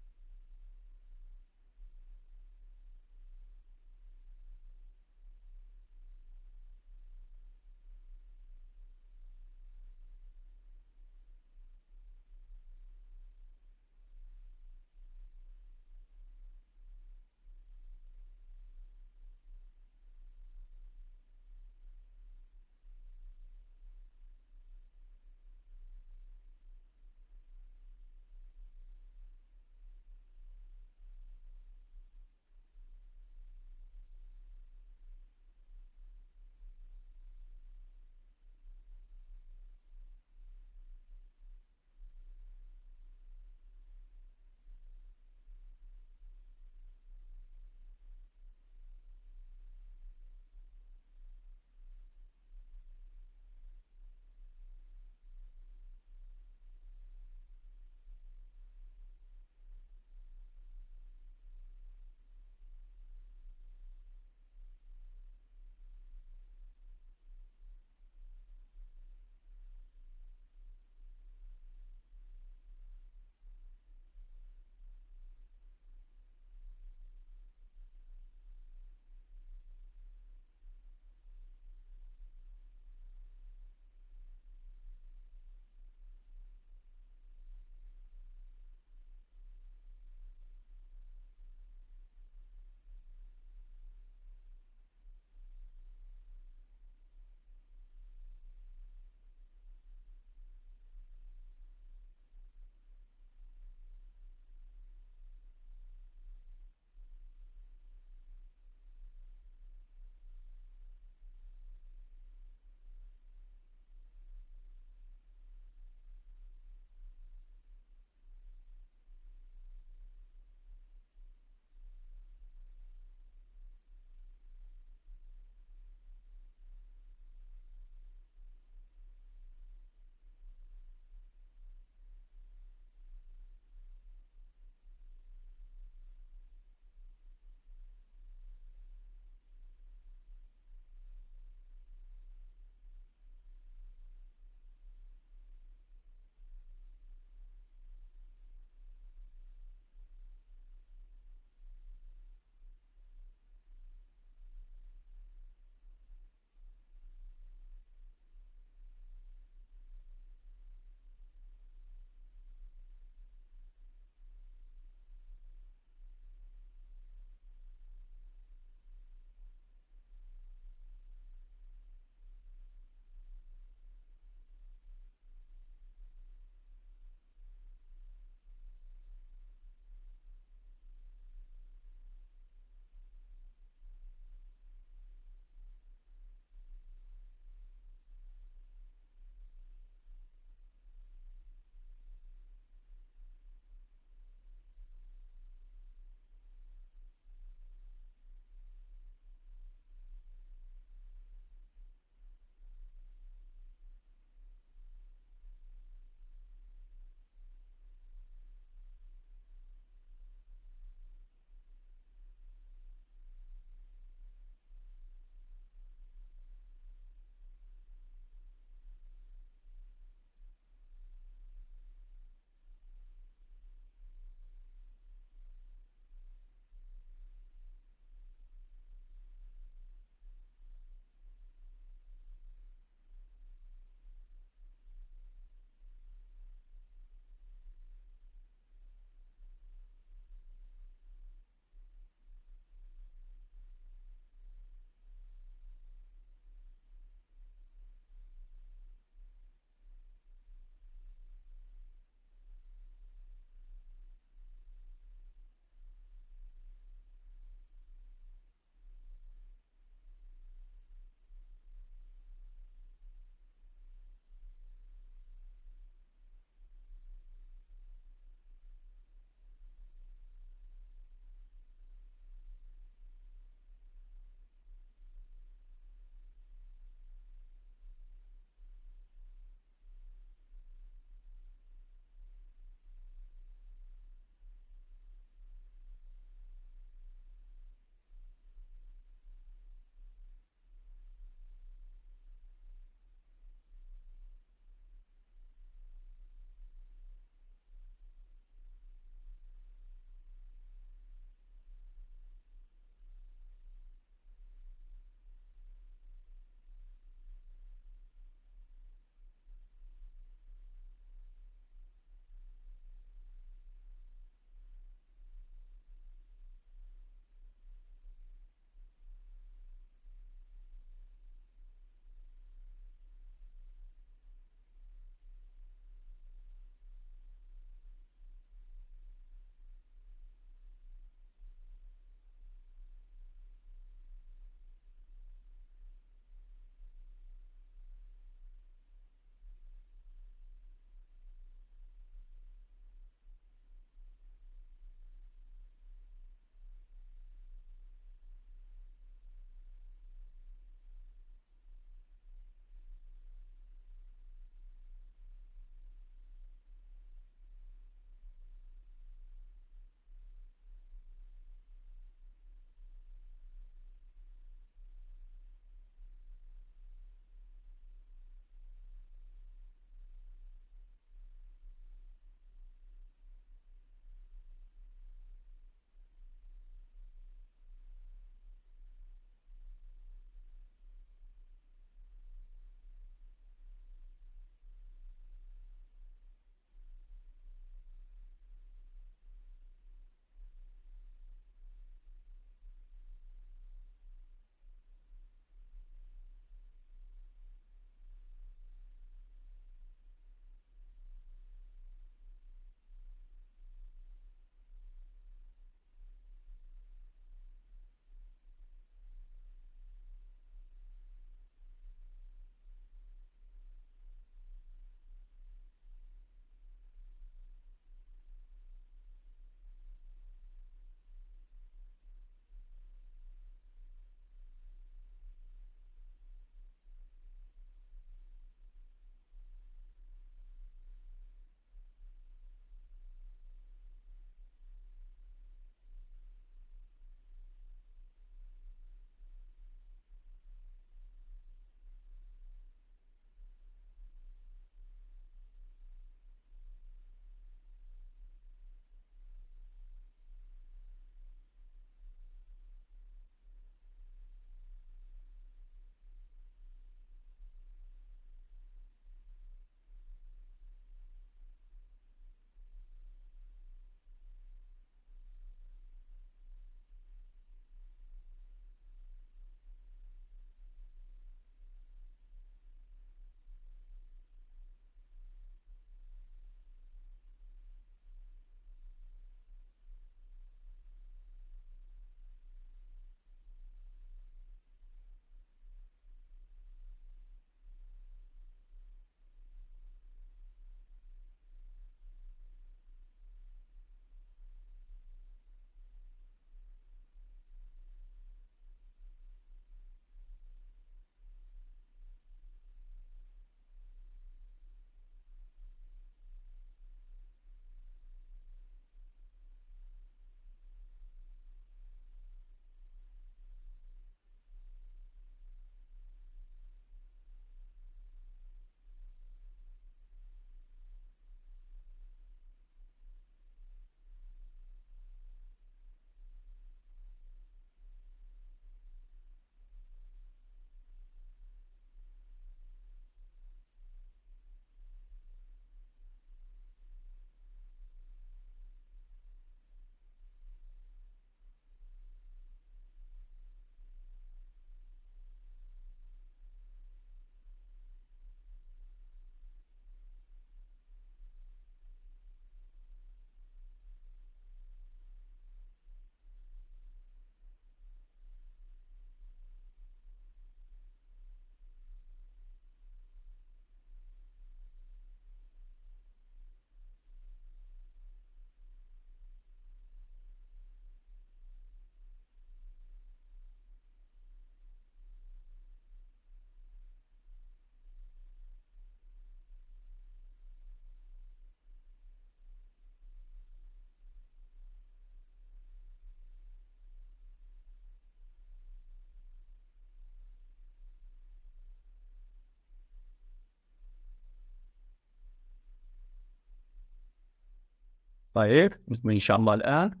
طيب ان شاء الله الان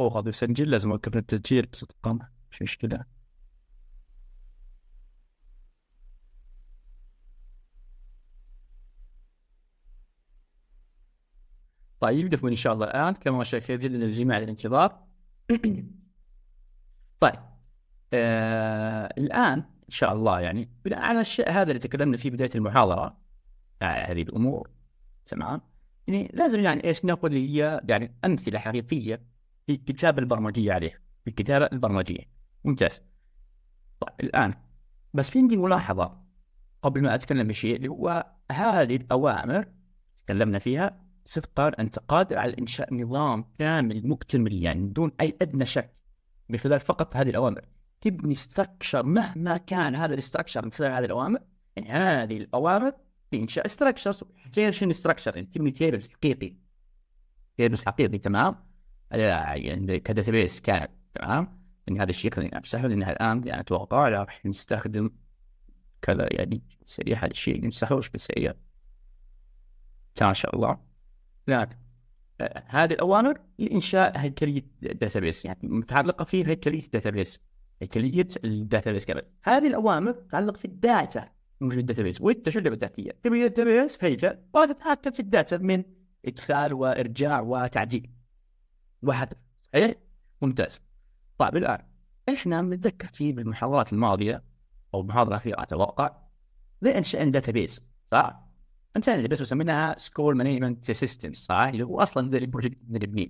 اوه هذا يسجل لازم اوقف التسجيل بصدق مش مشكله طيب نكمل ان شاء الله الان كما شايفين جدا الجميع الانتظار (clears throat) طيب،, طيب آه الان ان شاء الله يعني بناء على الشيء هذا اللي تكلمنا فيه بدايه المحاضره آه، هذه الامور تمام يعني لازم يعني ايش نقول هي يعني امثله حقيقيه في الكتابه البرمجيه عليه في الكتابه البرمجيه ممتاز طيب الان بس في عندي ملاحظه قبل ما اتكلم بشيء اللي هو هذه الاوامر تكلمنا فيها صدقا انت قادر على انشاء نظام كامل مكتمل يعني دون اي ادنى شك من خلال فقط هذه الاوامر تبني ستراكشر مهما كان هذا الاستراكشر من خلال هذه الاوامر يعني هذه الاوامر بانشاء ستراكشرز جينيريشن ستراكشر يعني تبني حقيقي تيربس حقيقي تمام آه، يعني كداتا بيس كامل تمام يعني هذا الشيء خلينا امسحه لانها الان يعني اتوقع راح نستخدم كذا يعني سريع هذا الشيء نمسحه وش بنسوي ان شاء الله لكن آه، هذه الاوامر لانشاء هيكليه داتابيس يعني متعلقه في هيكليه الداتابيس هيكليه الداتابيس كذا هذه الاوامر تتعلق في الداتا موجود الداتابيس والتشعب التحتيه تبي بيس هيجا وتتحكم في الداتا من ادخال وارجاع وتعديل وهكذا صحيح ممتاز طيب الان احنا نعم بنتذكر في بالمحاضرات الماضيه او المحاضره في اتوقع انشاء داتا بيس صح؟ داتا بيس وسميناها سكول مانجمنت سيستم صح؟ اللي هو اصلا ذا البروجكت اللي نبنيه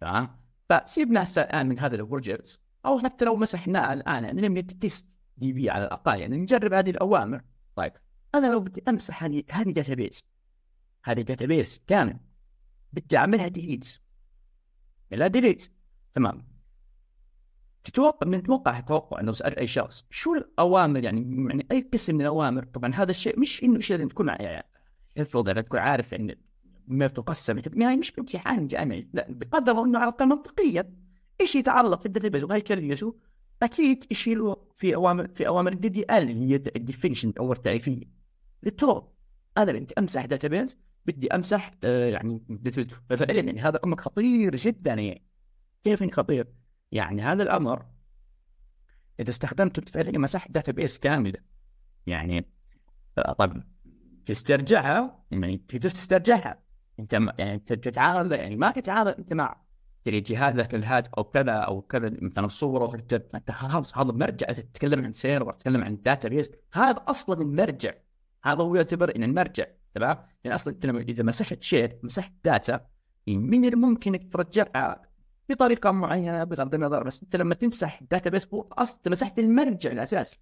تمام؟ فسيبنا هسه الان من هذا البروجكت او حتى لو مسحناه الان يعني نبني تيست دي بي على الاقل يعني نجرب هذه الاوامر طيب انا لو بدي امسح هذه هذه بيس هذه بيس كامل بدي اعملها ديليت لا ديليت تمام تتوقع توقع اتوقع انه سال اي شخص شو الاوامر يعني يعني اي قسم من الاوامر طبعا هذا الشيء مش انه شيء لازم تكون يعني افرض يعني تكون عارف ان ما تقسم يعني مش بامتحان جامعي لا بقدر انه على الاقل منطقيا ايش يتعلق في بيس وهي شو اكيد يشيلوا في اوامر في اوامر الدي دي ال اللي هي الديفينشن او التعريفيه للتراب انا بدي امسح داتا آه، بيز بدي امسح يعني فعلا يعني هذا امر خطير جدا يعني كيف يعني خطير؟ يعني هذا الامر اذا استخدمته فعلا مسح بيز كامله يعني آه، طب تسترجعها يعني تسترجعها انت يعني تتعارض يعني ما تتعارض انت مع تشتري جهازك للهاتف او كذا او كذا مثلا صوره انت خلاص هذا مرجع تتكلم عن سيرفر تتكلم عن داتا بيس هذا اصلا المرجع هذا هو يعتبر ان المرجع تمام لان اصلا انت اذا مسحت شيء مسحت داتا من الممكن انك ترجعها بطريقه معينه بغض النظر بس انت لما تمسح الداتا بيس هو اصلا مسحت المرجع الاساسي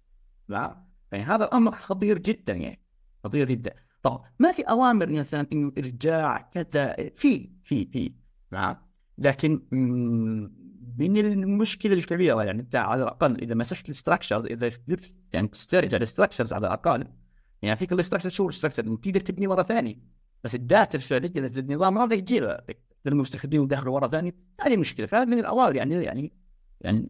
تمام يعني هذا الامر خطير جدا يعني خطير جدا طب ما في اوامر مثلا انه ارجاع كذا في في في تمام لكن من المشكله الكبيره يعني انت على الاقل اذا مسكت الاستراكشرز اذا يعني تسترجع الاستراكشرز على الاقل يعني فيك الستراكشر شو الستراكشر تقدر تبني مره ثانيه بس الداتا الفعليه اذا النظام ما بدك تجيبها للمستخدمين ودخلوا ورا ثاني هذه مشكله فهذا من الاوائل يعني يعني يعني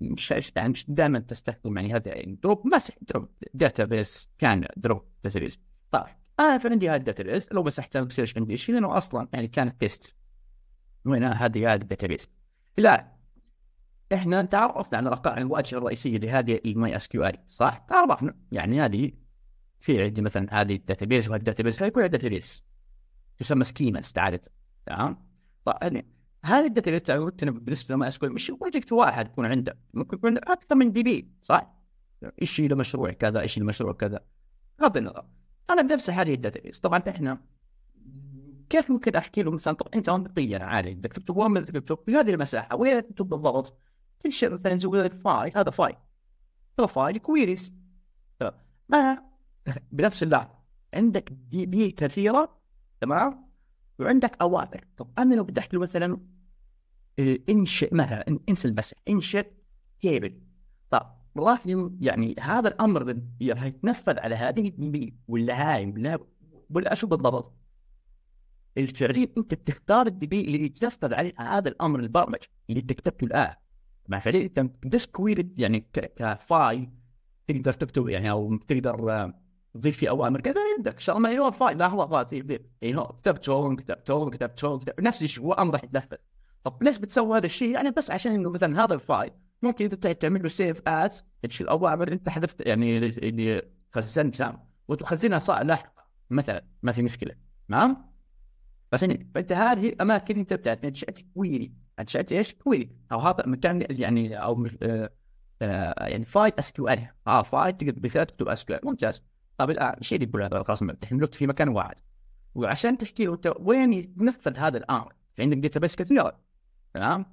مش يعني مش دائما تستخدم يعني هذا يعني دروب مسح دروب داتا بيس كان دروب داتا بيس طيب انا في عندي هذا الداتا بيس لو مسحتها ما ايش عندي شيء لانه اصلا يعني كانت تيست من هذه هذه الداتابيس الان احنا تعرفنا على الرقائق الواجهه الرئيسيه لهذه الماي اس كيو ال صح؟ تعرفنا يعني هذه في عندي مثلا هذه الداتابيس وهذه الداتابيس هذه كلها داتابيس تسمى سكيمز عاده تمام؟ طيب هذه الداتابيس تعودتنا بالنسبه اس كيو مش بروجكت واحد يكون عنده ممكن يكون اكثر من دي بي صح؟ ايش لمشروع كذا ايش لمشروع كذا بغض النظر انا بنفس هذه الداتابيس طبعا احنا كيف ممكن احكي له مثلا طب انت منطقيا عالي بدك تكتب 1 بدك تكتب بهذه المساحه وين تكتب بالضبط؟ كل شيء مثلا زود لك فايل هذا فايل هذا فايل كويريز انا بنفس اللحظه عندك دي بي كثيره تمام وعندك اوامر طب انا لو بدي احكي له مثلا آه، انشئ مثلا انسى بس انشئ كيبل طب راح يعني هذا الامر يتنفذ يعني على هذه الدي بي ولا هاي ولا ولا شو بالضبط الفعليه انت بتختار بي اللي يتنفذ عليه هذا الامر البرمج اللي انت كتبته الان مع فعليا انت بس يعني كفايل تقدر تكتب يعني او تقدر آه، تضيف فيه اوامر كذا عندك شاء الله مليون فايل لحظه فايل يعني كتبت هون كتبت هون كتبت هون نفس الشيء هو امر راح يتنفذ طب ليش بتسوي هذا الشيء؟ يعني بس عشان انه مثلا هذا الفايل ممكن انت تعمل له سيف از تشيل اوامر انت حذفت يعني اللي خزنتها وتخزنها صح لاحقا مثلا ما في مشكله تمام؟ يعني فانت هذه الاماكن انت بتعرف انشات كويري انشات ايش؟ كويري او هذا مكان يعني او مش آه،, آه يعني فايت اس كيو ال اه فايت تقدر بثلاث تكتب اس كيو ال ممتاز طيب الان شيء اللي يقول هذا خلاص تحملته في مكان واحد وعشان تحكي له انت وين يتنفذ هذا الامر في عندك داتا بيس كثيره تمام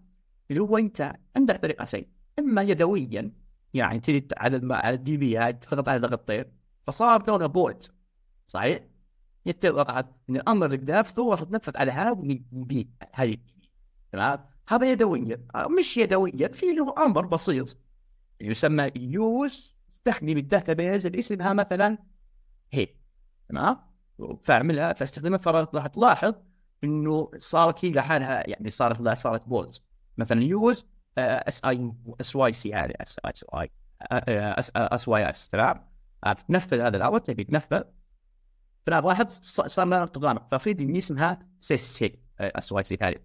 اللي هو انت عندك طريقه طريقتين اما يدويا يعني تريد على الدي بي هاي تضغط على طير فصار لونها بورد صحيح وقعت ان الامر اللي بنفسه راح تنفذ على هذه البيئه هذه تمام هذا يدويا آه، مش يدويا في له امر بسيط يسمى يوز استخدم الداتا بيز اللي اسمها مثلا هي تمام فاعملها فاستخدمها فراح تلاحظ انه صارت هي لحالها يعني صارت لا صارت بولز مثلا يوز اس اي اس واي سي هذه اس اي اس واي اس تمام آه، تنفذ هذا الاوت تبي تنفذ فلاحظ لاحظ صار لنا تضارب ففي دي اسمها سيسي سي هذه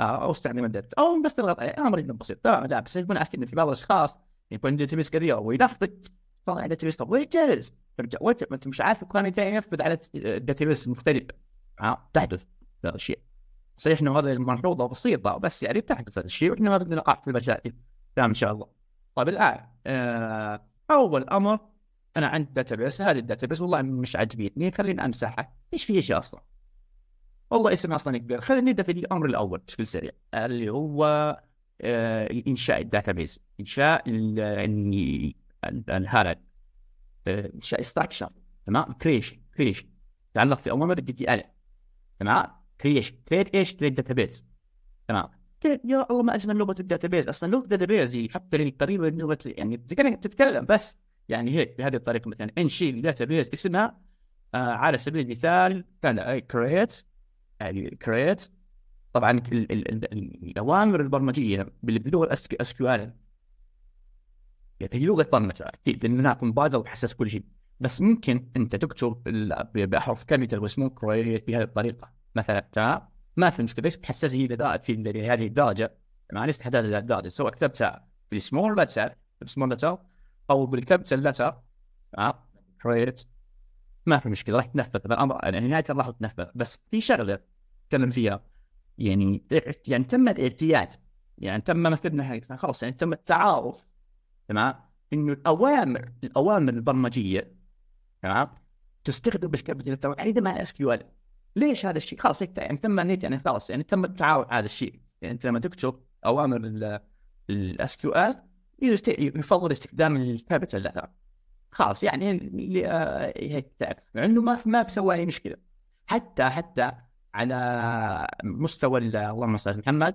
او استخدم يعني الدرت او بس تضغط عليه آه، امر جدا بسيط طبعا لا بس يكون عارف انه في بعض الاشخاص يكون عنده تبيس كثير ويلخبطك طلع عنده تبيس طب جالس ترجع وانت ما انت مش عارف كان ينفذ على داتابيس مختلفه آه، ها تحدث هذا الشيء صحيح انه هذه الملحوظه بسيطه بس يعني تحدث هذا الشيء واحنا ما بدنا نقع في المشاكل تمام نعم، ان شاء الله طيب الان آه اول امر انا عندي بيس هذه الداتا بيس والله مش عاجبتني خليني امسحها ايش في شيء اصلا والله اسم اصلا كبير خلينا نبدا في الامر الاول بشكل سريع اللي هو آه، انشاء انشاء بيس آه، انشاء هذا انشاء ستراكشر تمام كريشن كريشن تعلق في اوامر دي تي ال تمام كريشن كريت ايش كريت بيس تمام يا الله ما اجمل لغه الداتا بيس اصلا لغه الداتا حتى قريبه لغه يعني تتكلم بس يعني هيك بهذه الطريقه مثلا داتا بيز اسمها آه على سبيل المثال كان كريت آه، يعني كريت طبعا الاوامر البرمجيه باللغه الاس كيو ال يعني هي لغه برمجه اكيد لانها كومبايلر وحساس كل شيء بس ممكن انت تكتب باحرف كابيتال واسمه كريت بهذه الطريقه مثلا تمام ما في مشكله ليش تحسس هي في هذه الدرجه مع الاستحداث لهذه الدرجه سواء كتبتها بالسمول لتر بالسمول لتر او يقول لتر كريت ما في مشكله راح تنفذ هذا الامر يعني نهايه راح تنفذ بس في شغله تكلم فيها يعني يعني تم الاعتياد يعني تم مثلنا خلاص يعني تم التعارف تمام انه الاوامر الاوامر البرمجيه تمام تستخدم بالكبت الالكتروني يعني مع اس كيو ال ليش هذا الشيء؟ خلاص يعني تم يعني خلاص يعني تم التعاون على هذا الشيء يعني انت لما تكتب اوامر الاس كيو ال يفضل استخدام الكابيتال الاثر خلاص يعني هيك تعب مع انه ما ما بسوى اي مشكله حتى حتى على مستوى اللهم صل محمد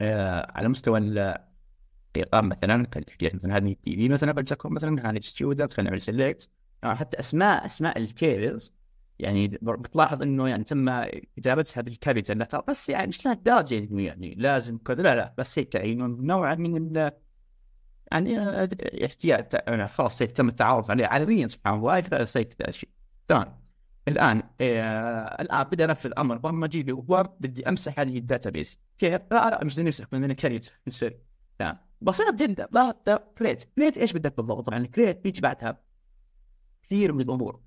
آه على مستوى الارقام مثلا مثلا هذه التي في مثلا بلتكم مثلا هذه ستيودنت خلينا نعمل سيلكت آه، حتى اسماء اسماء الكيرز يعني بتلاحظ انه يعني تم كتابتها بالكابيتال بس يعني مش لهالدرجه انه يعني لازم كذا لا لا بس هيك يعني نوع من ال يعني احتياج يعني خلاص تم التعرف عليه عالميا سبحان الله اكثر هيك شيء تمام الان آه الان بدي انفذ الامر برمجي اللي هو بدي امسح هذه الداتا بيس كيف؟ لا لا مش بدي نمسح بدنا كريت نصير تمام طيب، بسيط جدا لا كريت طيب، كريت ايش بدك بالضبط؟ طبعا الكريت بيجي بعدها كثير من الامور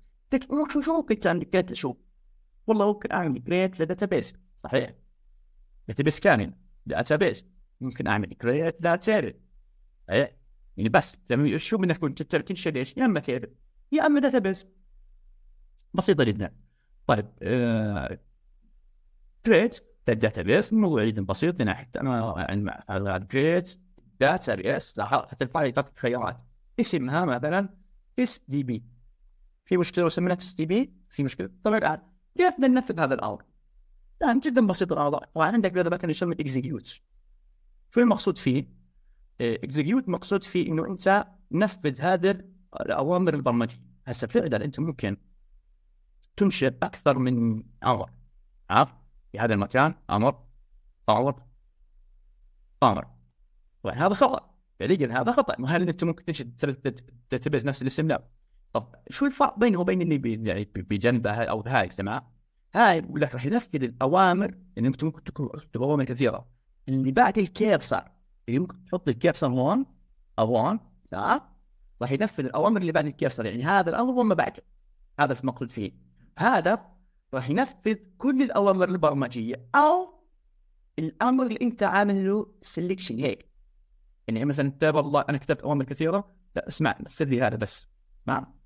شو شو ممكن تعمل كريت شو؟ والله ممكن اعمل كريت لداتا بيس صحيح داتا بيس كامل داتا بيس ممكن اعمل كريت لداتا ايه يعني بس شو منك كنت تنشل ليش؟ يا اما تيبل يا اما داتا بيس بسيطه جدا طيب آه... كريت داتا بيس الموضوع جدا بسيط هنا حتى انا يعني كريت داتا بيس لاحظت حتى لي خيارات اسمها مثلا اس دي بي في مشكله وسميناها تس تي بي في مشكله طبعا الان كيف بدنا ننفذ هذا الامر؟ الان جدا بسيط الاوضاع طبعا عندك هذا مكان يسمى اكزكيوت شو المقصود فيه؟ اكزكيوت آه، مقصود فيه انه انت نفذ هذا الاوامر البرمجيه هسه فعلا انت ممكن تنشئ اكثر من امر ها في هذا المكان امر باور امر طبعا هذا خطا فعليا هذا خطا مهل هل انت ممكن تنشئ داتابيز نفس الاسم لا طب شو الفرق بينه وبين اللي بي يعني بجنبه او هاي سمع هاي يقول لك راح ينفذ الاوامر اللي انت ممكن تكتب اوامر كثيره اللي بعد الكيرسر اللي ممكن تحط الكيرسر هون او هون تمام راح ينفذ الاوامر اللي بعد الكيرسر يعني هذا الامر وما بعده هذا في مقصود فيه هذا راح ينفذ كل الاوامر البرمجيه او الامر اللي انت عامل له سلكشن هيك يعني مثلا تاب الله انا كتبت اوامر كثيره لا اسمع نفذ لي هذا بس تمام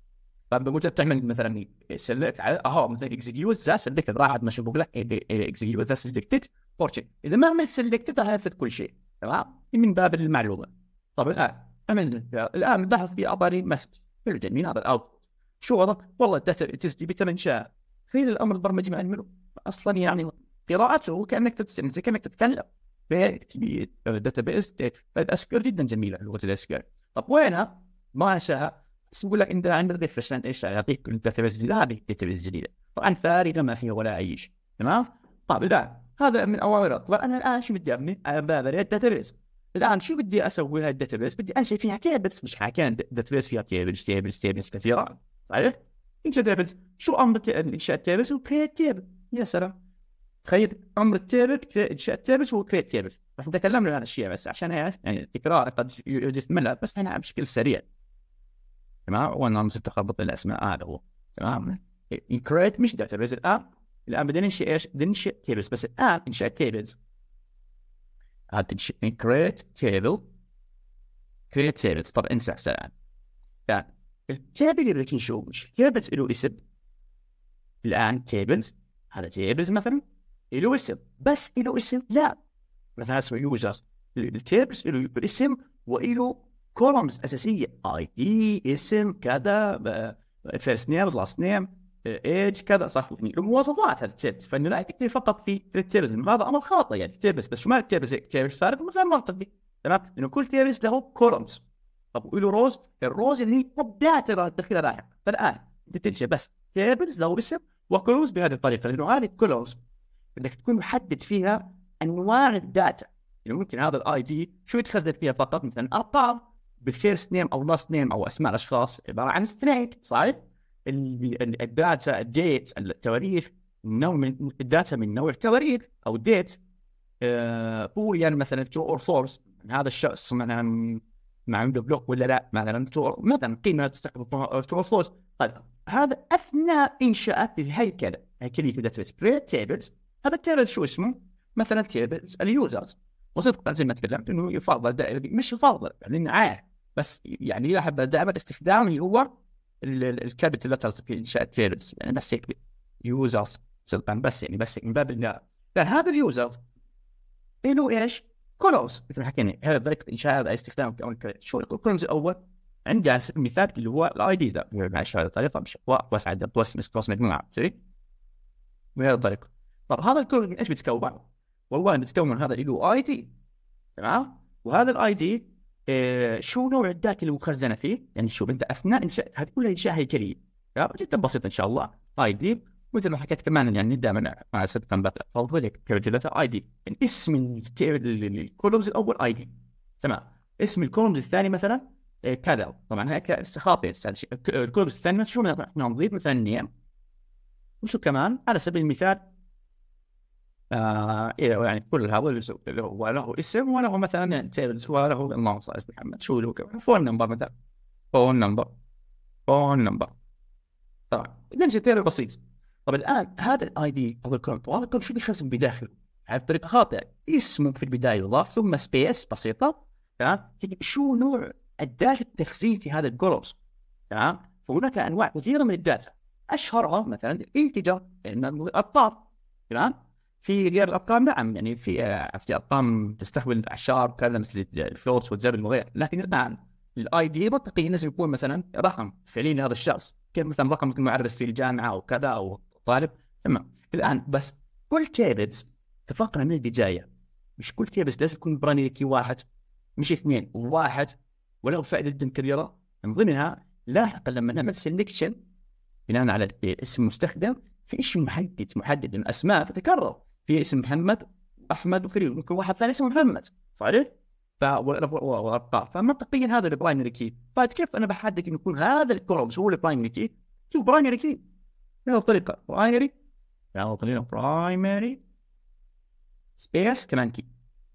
فبمجرد تعمل مثلا سلكت اهو مثلا اكزكيوت ذا سلكتد راح عاد مشبوك لك اكزكيوت ذا سلكتد فورتشن اذا ما عملت سلكتد راح يفت كل شيء تمام من باب المعلومه طب الان عملنا الان بحث في اعطاني مسج حلو جميل هذا الاوت شو وضع؟ والله الداتا تسجل بثمن شاء تخيل الامر البرمجي ما المنو اصلا يعني قراءته كانك تتكلم زي كانك تتكلم داتا بيس اسكيور جدا جميله لغه الاسكيور طب وينها؟ ما انشاها بس نقول لك انت عندك ريفرشمنت ايش يعطيك الداتابيس الجديده هذه الداتابيس الجديده طبعا ثابته ما فيها ولا اي شيء تمام طيب الان هذا من اوامر طبعا انا الان شو بدي ابني؟ انا بابني الداتابيس الان شو بدي اسوي هاي الداتابيس؟ بدي انشئ فيها تيبلز مش حكينا الداتابيس فيها تيبلز تيبلز تيبلز كثيره صحيح؟ انشا تيبلز شو امر انشاء التيبلز وكريت تيبل يا سلام تخيل عمر التيبل انشاء التيبلز وكريت تيبلز احنا تكلمنا عن هذا الشيء بس عشان يعني تكرار قد يحدث ملل بس انا بشكل سريع تمام وان صرت اخبط الاسماء آه، هذا هو تمام كريت مش داتا بيز الان الان بدنا ننشئ ايش؟ بدنا ننشئ تيبلز بس الان انشاء تيبلز هتنشئ كريت تيبل كريت تيبلز طب انسى هسه الان الان التيبل اللي بدك نشوف مش تيبلز له اسم الان تيبلز هذا تيبلز مثلا له اسم بس له اسم لا مثلا اسمه يوزرز التيبلز له اسم وله كولومز اساسيه اي دي اسم كذا فيرست نيم لاست نيم ايج كذا صح يعني مواصفات هذا فانه لا يكتب فقط في تيرز هذا امر خاطئ يعني تيرز بس شو معنى تيرز التيرس غير منطقي تمام لانه كل تيرز له كولومز طب وله روز الروز اللي هي الداتا تدخلها لاحق فالان انت تنشا بس تيرز له اسم وكولومز بهذه الطريقه لانه هذه الكولومز بدك تكون محدد فيها انواع الداتا يعني ممكن هذا الاي دي شو يتخزن فيها فقط مثلا ارقام بالفيرست نيم او لاست نيم او اسماء الاشخاص عباره عن سترينج صحيح؟ الداتا الديت التواريخ نوع من الداتا من نوع التواريخ او الديت بوليان آه، يعني مثلا ترو اور فورس هذا الشخص مثلا ما عنده بلوك ولا لا مثلا ترو مثلا قيمه تستقبل ترو فورس طيب هذا اثناء انشاء الهيكله هيكليه داتابيس كريت تيبلز هذا التيبل شو اسمه؟ مثلا تيبلز اليوزرز وصدقا زي ما تكلمت انه يفضل دائما مش يفضل لانه عارف بس يعني يلاحظ دائما استخدام اللي هو الكابيتال لترز في انشاء التيرز يعني بس هيك يوزرز سلطان بس يعني بس من باب الله لان هذا اليوزر له ايش؟ كولوز مثل ما حكينا هذا طريقه انشاء هذا استخدام في شو الكولوز الاول عندي على سبيل المثال اللي هو الاي دي ده يعني معلش هذه الطريقه مش واسع توسع مجموعه شريك بهذه الطريقه طب هذا الكولوز ايش بيتكون؟ والله بيتكون هذا هو اي دي تمام؟ وهذا الاي دي آه، شو نوع الداتا المخزنه فيه؟ يعني شوف انت اثناء انشاء هذه كلها انشاء هيكليه آه، جدا بسيطه ان شاء الله اي دي مثل ما حكيت كمان يعني دائما مع سابقا بفضل كالكوليتر اي دي يعني اسم الكولومز الاول اي دي تمام اسم الكولومز الثاني مثلا آه، كذا طبعا هيك استخاطي يعني الكولومز الثاني شو نضيف مثلا نيم وشو كمان على سبيل المثال آه إيه، يعني كل هذول هو له اسم وله مثلا تيبلز وله اللهم صل على محمد شو له فون نمبر مثلا فون نمبر فون نمبر طبعا اذا شيء بسيط طب الان هذا الاي دي او الكونت وهذا الكونت شو بيخزن بداخله؟ عارف بطريقه خاطئه اسمه في البدايه يضاف ثم سبيس بسيطه تمام شو نوع الداتا التخزين في هذا الكولومز تمام فهناك انواع كثيره من الداتا اشهرها مثلا الانتجر الطار تمام في غير الارقام نعم يعني في آه، في ارقام تستحوذ اعشار كذا مثل الفلوتس والزبل وغيره لكن الان نعم، الاي دي منطقي لازم يكون مثلا رقم فعليا لهذا الشخص كيف مثلا رقم المعرف في الجامعه او كذا او طالب تمام الان بس كل تيبلز اتفقنا من البدايه مش كل تيبلز لازم يكون براني كي واحد مش اثنين واحد ولو فائده جدا كبيره من ضمنها لاحقا لما نعمل سلكشن بناء على اسم المستخدم في شيء محدد محدد من اسماء تتكرر في اسم محمد احمد وفريد ممكن واحد ثاني اسمه محمد صحيح؟ ف وارقام فمنطقيا هذا البرايمري كي كيف انا بحدد انه يكون هذا الكرومز هو البرايمري كي؟ شوف برايمري كي بهذه الطريقه برايمري يعني طريقه برايمري سبيس كمان كي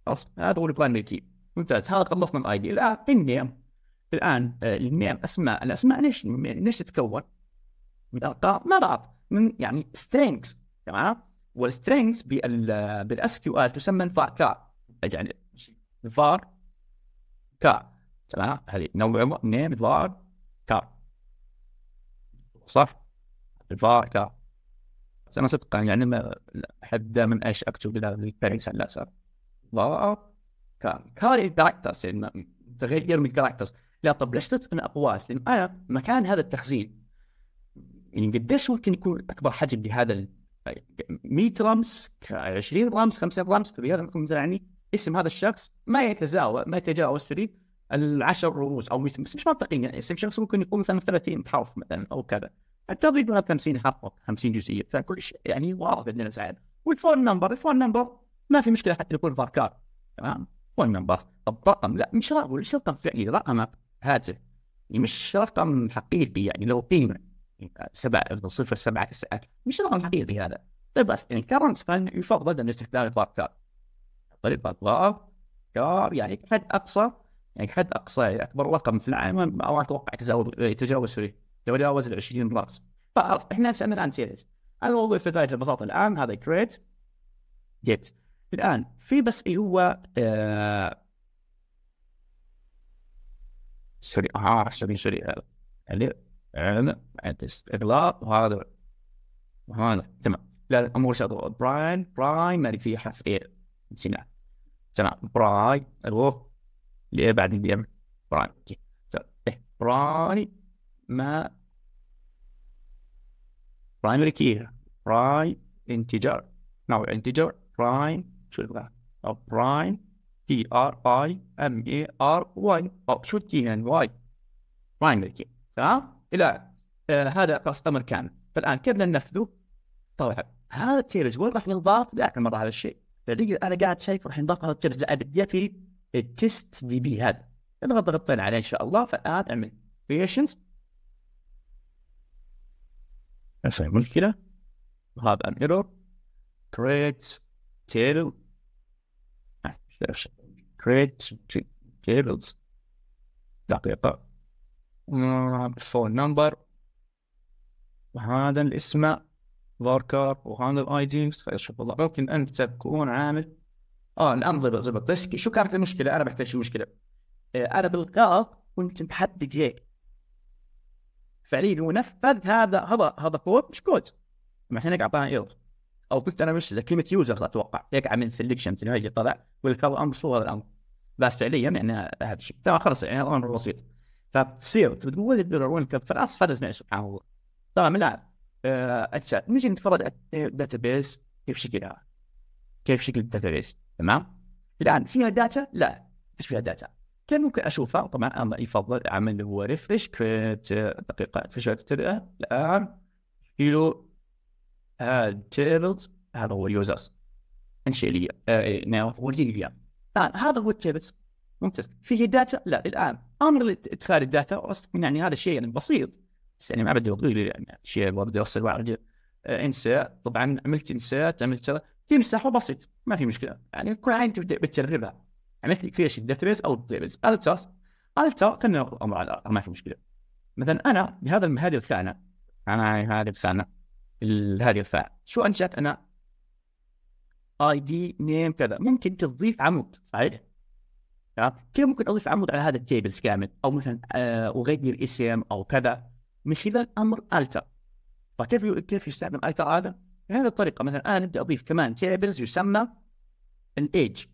خلاص هذا هو البرايمري كي ممتاز هذا خلصنا الاي دي الان النيم الان آه، النيم اسماء الاسماء ليش ليش تتكون؟ من ارقام مع بعض من يعني سترينجز تمام؟ والسترينجز بالاس كيو ال تسمى فار يعني فار كار تمام هذه نوع نيم فار كار صح فار كار بس انا صدقا يعني ما احب دائما ايش اكتب للباريس على الاسف فار كار كار الكاركترز يعني تغير من الكاركترز لا طب ليش تتقن اقواس؟ لان انا مكان هذا التخزين يعني قديش ممكن يكون اكبر حجم لهذا 100 رمز 20 رمز 50 رمز في رقم يعني اسم هذا الشخص ما يتزاوى ما يتجاوز تريد العشر رموز او 100 مش منطقي يعني اسم شخص ممكن يكون مثلا 30 حرف مثلا او كذا حتى تضيف 50 حرف 50 جزئيه فكل شيء يعني واضح عندنا سعاده والفون نمبر الفون نمبر ما في مشكله حتى يكون فاركار تمام فون نمبر طب رقم لا مش رقم مش رقم فعلي رقم هاتف يعني مش رقم حقيقي يعني له قيمه 7 من صفر سبعة تسعة مش رقم حقيقي هذا طيب بس يعني كرمز كان يفضل ان استخدام كار طيب اضرار كار يعني حد اقصى يعني حد اقصى يعني اكبر رقم في العالم ما اتوقع يتجاوز يتجاوز سوري يتجاوز ال 20 راس فخلاص احنا سالنا الان سيريز الموضوع في غايه البساطه الان هذا كريت جيت الان في بس اللي هو آه سوري اه سوري سوري يعني هذا استغلاق وهذا وهذا تمام لا لا مو شرط براين براين ما في حرف اي نسيناه تمام براي اروح ليه بعد اللي ام اوكي طيب. إيه، براي ما برايمري كي براي انتجر نوع انتجر براين شو البقى او براين بي ار اي ام اي ار واي او شو تي ان واي برايمري كي تمام الى آه هذا فرص امر كامل فالان كيف ننفذه؟ طبعا هذا التيرز وين راح ينضاف؟ لا مره هذا الشيء انا قاعد شايف راح ينضاف هذا التيرز لابديه في التست دي بي هذا نضغط ضغطين عليه ان شاء الله فالان اعمل كريشنز اسوي مشكله وهذا ان ايرور كريت تيرل كريت تيرلز دقيقه بالفون نمبر وهذا الاسم باركر وهذا الاي دي شوف الله ممكن انت تكون عامل اه الان ضبط شو كانت المشكله انا بحتاج آه انا بالغلط كنت محدد هيك فعليا هو نفذ هذا هذا هذا كود مش كود عشان هيك اعطاني ايرور او قلت انا مش كلمه يوزر اتوقع هيك عمل سلكشن هي طلع والكفر امر شو هذا الامر بس فعليا يعني هذا الشيء خلص يعني الامر بسيط فتصير تقول يقدرون كفراس فلز نعيش معه ترى الان اجساد نجي نتفرج على الداتا بيس كيف شكلها كيف شكل الداتا بيس تمام الان فيها داتا لا ايش فيها داتا كان ممكن اشوفها طبعا انا يفضل اعمل هو ريفرش كريت آه، دقيقه فشلت الان كيلو هاد تيبلز هذا هو اليوزرز انشئ لي اوريك آه، اياه نعم، الان هذا هو التيبلز ممتاز فيه داتا لا الان امر لادخال الداتا يعني هذا الشيء يعني بسيط بس يعني ما بدي اقول يعني شيء بدي اوصل وارجع آه، انسى طبعا عملت انسات عملت تمسح وبسيط ما في مشكله يعني كل عين تبدا بتجربها عملت كريشن بيس او داتابيز التاس التا كنا امر على ما في مشكله مثلا انا بهذا هذه الثانيه انا هذه الثانيه هذه الخانه شو انشات انا اي دي نيم كذا ممكن تضيف عمود صحيح تمام كيف ممكن اضيف عمود على هذا التيبلز كامل او مثلا آه، اغير اسم او كذا من خلال امر التر فكيف كيف يستخدم التر هذا؟ بهذه الطريقه مثلا انا نبدا اضيف كمان تيبلز يسمى الايج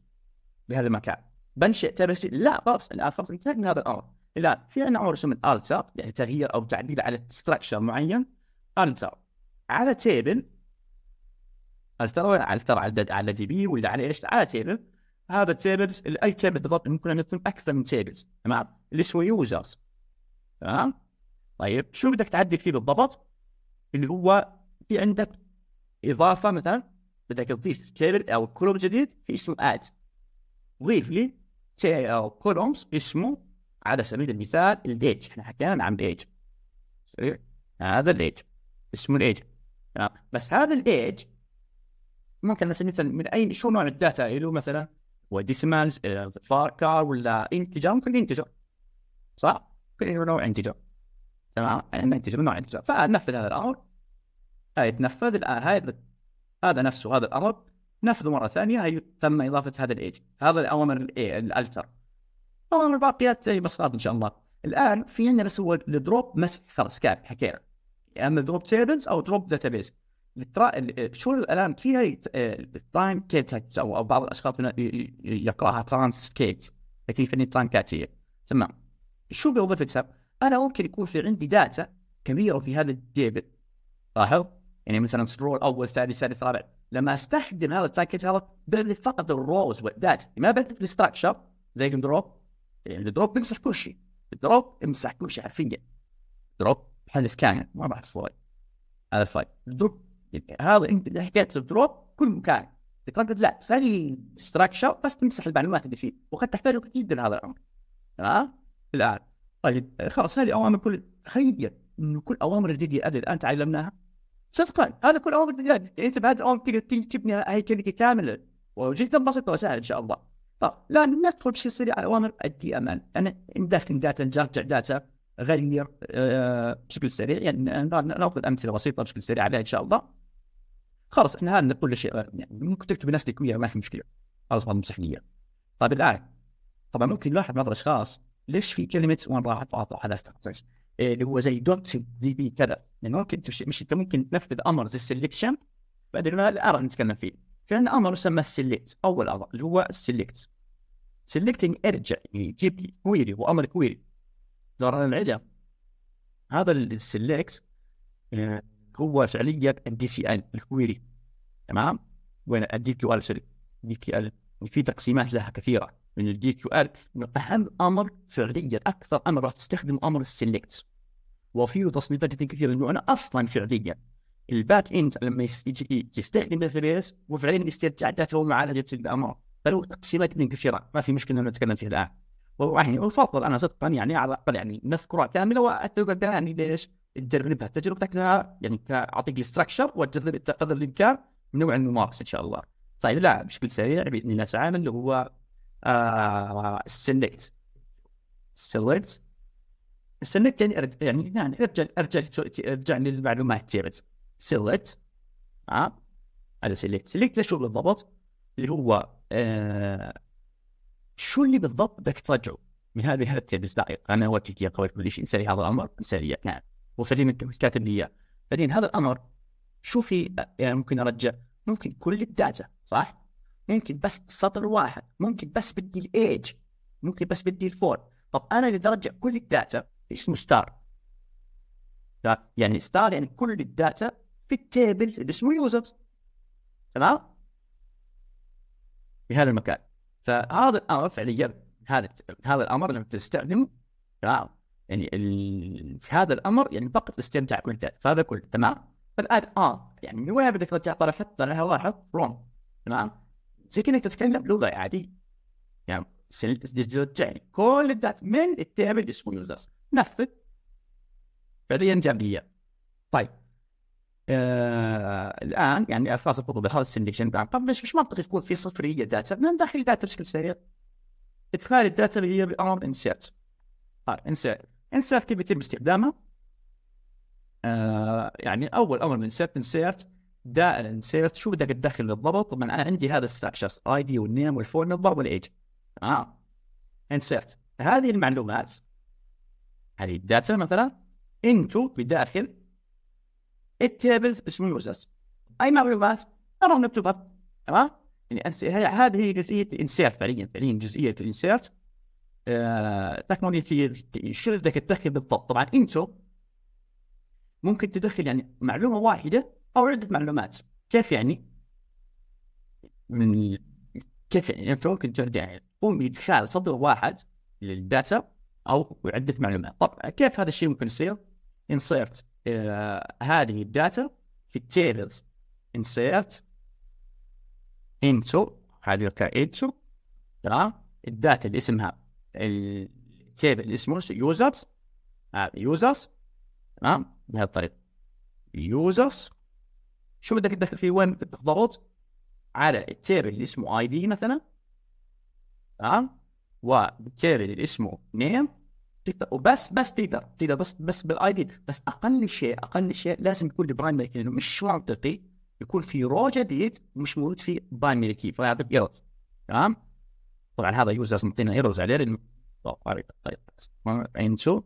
بهذا المكان بنشئ تيبلز لا خلاص الان خلاص انتهينا من هذا الامر الان في عندنا امر يسمى التر يعني تغيير او تعديل على ستراكشر معين التر على تيبل التر على التر على دي بي ولا على ايش؟ على تيبل هذا التيبلز اي تيبل بالضبط ممكن ان يكون اكثر من تيبلز تمام اللي اسمه يوزرز تمام طيب شو بدك تعدل فيه بالضبط اللي هو في عندك اضافه مثلا بدك تضيف تيبل او كولوم جديد في اسمه اد ضيف لي او كولومز اسمه على سبيل المثال الايج احنا حكينا عن الايج هذا الايج اسمه الايج تمام بس هذا الايج ممكن نسميه مثلا من اي شو نوع الداتا له مثلا وديسمالز آه، فاركار ولا انتجر ممكن انتجر صح؟ ممكن نوع انتجر تمام انتجر نوع انتجر فنفذ هذا الامر تنفذ الان هذا هذا نفسه هذا الامر نفذه مره ثانيه هي تم اضافه هذا الايج هذا الاوامر الاي الالتر الاوامر الباقيات زي يعني بسيطه ان شاء الله الان في عندنا بس هو الدروب مسح خلاص كامل حكينا يا اما دروب تيبلز او دروب داتابيس شو الالام فيها آه، التايم كيت او بعض الاشخاص يقراها ترانس كيتس لكن في تايم كاتيه تمام شو بوظفتها؟ انا ممكن يكون في عندي داتا كبيره في هذا الديبت لاحظ يعني مثلا رول اول ثاني ثالث رابع لما استخدم هذا التايم كيت هذا بعرف فقط الروز والداتا ما بعرف الاستراكشر زي الدروب يعني الدروب بيمسح كل شيء الدروب يمسح كل شيء حرفيا دروب حذف كامل ما بعرف الفايل هذا الفايل الدروب هذا انت اللي حكيته دروب كل مكان تتردد لا تسوي ستراكشر بس تمسح المعلومات اللي فيه وقد تحتاج وقت جدا هذا الامر تمام الان طيب خلاص هذه اوامر كل تخيل انه كل اوامر الجديده اللي الان تعلمناها صدقا هذا كل اوامر جديده يعني انت بهذه الاوامر تقدر تبني هيكلك كامله وجدا بسيطه وسهله ان شاء الله طيب الان ندخل بشكل سريع على اوامر الدي ام ال انا ندخل داتا نرجع داتا غير آه، بشكل سريع يعني ناخذ امثله بسيطه بشكل سريع عليها ان شاء الله خلاص احنا هذا كل شيء يعني ممكن تكتب الناس الكميه ما في مشكله خلاص ما مسح طيب الان طبعا ممكن نلاحظ بعض الاشخاص ليش في كلمه وين راحت واضح حذفتها إيه، اللي هو زي دوت دي بي كذا يعني ممكن مش انت ممكن تنفذ امر زي السلكشن بعدين الار نتكلم فيه في عندنا امر يسمى السلكت اول امر اللي هو السلكت سلكتنج ارجع يجيب لي كويري وامر كويري دوران العلم هذا السلكت هو فعليا الدي سي ال الكويري تمام وين الدي كيو ال سوري دي كيو ال في تقسيمات لها كثيره من الدي كيو ال اهم امر فعليا اكثر امر راح تستخدم امر السلكت وفيه تصنيفات جدا كثيره انه انا اصلا فعليا الباك اند لما يجي يستخدم الفيريس وفعليا يسترجع داتا ومعالجه الامر فلو تقسيمات جدا كثيره ما في مشكله نتكلم فيها الان ويعني افضل انا صدقا يعني على الاقل يعني نذكرها كامله واترك يعني ليش؟ تجربها تجربتك لها يعني اعطيك الاستراكشر وتجرب قدر الامكان من نوع الممارسه ان شاء الله. طيب لا بشكل سريع باذن الله تعالى اللي هو السلكت سلكت سلكت يعني أرجع يعني يعني ارجع ارجع ارجع للمعلومات تيرت سلكت ها هذا سلكت سلكت شو بالضبط؟ اللي هو آه، شو اللي بالضبط بدك ترجعه من هذه هذا التيربس دقيق انا اوديك اياه قبل كل شيء سريع هذا الامر سريع نعم وسليم كاتب لي اياه بعدين هذا الامر شو في يعني ممكن ارجع ممكن كل الداتا صح ممكن بس سطر واحد ممكن بس بدي الايج ممكن بس بدي الفور طب انا اللي ارجع كل الداتا اسمه ستار يعني ستار يعني كل الداتا في التيبلز اللي اسمه يوزرز تمام في هذا المكان فهذا الامر فعليا هذا هذا الامر لما تستخدمه تمام يعني في هذا الامر يعني فقط استمتع وانتهى فهذا كله تمام فالان اه يعني من وين بدك ترجع طرف حتى انا واحد روم تمام زي كانك تتكلم لغه عاديه يعني ترجعني كل الدات من التيبل اسمه يوزرز نفذ فعليا جاب لي اياه طيب آه الان يعني افراز الخطوه بهذا السلكشن مش مش منطقي تكون في صفريه داتا من داخل الداتا بشكل سريع ادخال الداتا اللي هي بامر انسيرت طيب، انسيرت انسيرت كيف يتم استخدامها؟ آه يعني اول امر من سيرت انسيرت داخل انسيرت شو بدك تدخل بالضبط؟ طبعا انا عندي هذا الستراكشرز اي دي والنيم والفون نمبر والايج تمام انسيرت هذه المعلومات هذه الداتا مثلا انتو بداخل التيبلز اسمه يوزرز اي معلومات انا نكتبها تمام يعني هذه هي جزئيه الانسيرت فعليا فعليا جزئيه الانسيرت آه، في شو بدك تدخل بالضبط طبعا انتو ممكن تدخل يعني معلومه واحده او عده معلومات كيف يعني؟ من كيف يعني, يعني ممكن ترجع تقوم بادخال سطر واحد للداتا او عده معلومات طبعا كيف هذا الشيء ممكن يصير؟ انسيرت آه، هذه الداتا في التيبلز انسيرت انتو هذه انتو تمام الداتا اللي اسمها يعني اللي اسمه يوزرز آه، يوزرز تمام بهذه الطريقه يوزرز شو بدك تدخل فيه وين بدك تضغط على التير اللي اسمه اي دي مثلا تمام والتير اللي اسمه نيم تقدر وبس بس تقدر تقدر بس بس بالاي دي بس اقل شيء اقل شيء لازم يكون البرايمري كي لانه مش منطقي يكون في رو جديد مش موجود فيه برايمري كي فيعطيك يلا تمام طبعا هذا يوزرز نعطينا ايرورز عليه طيب انتو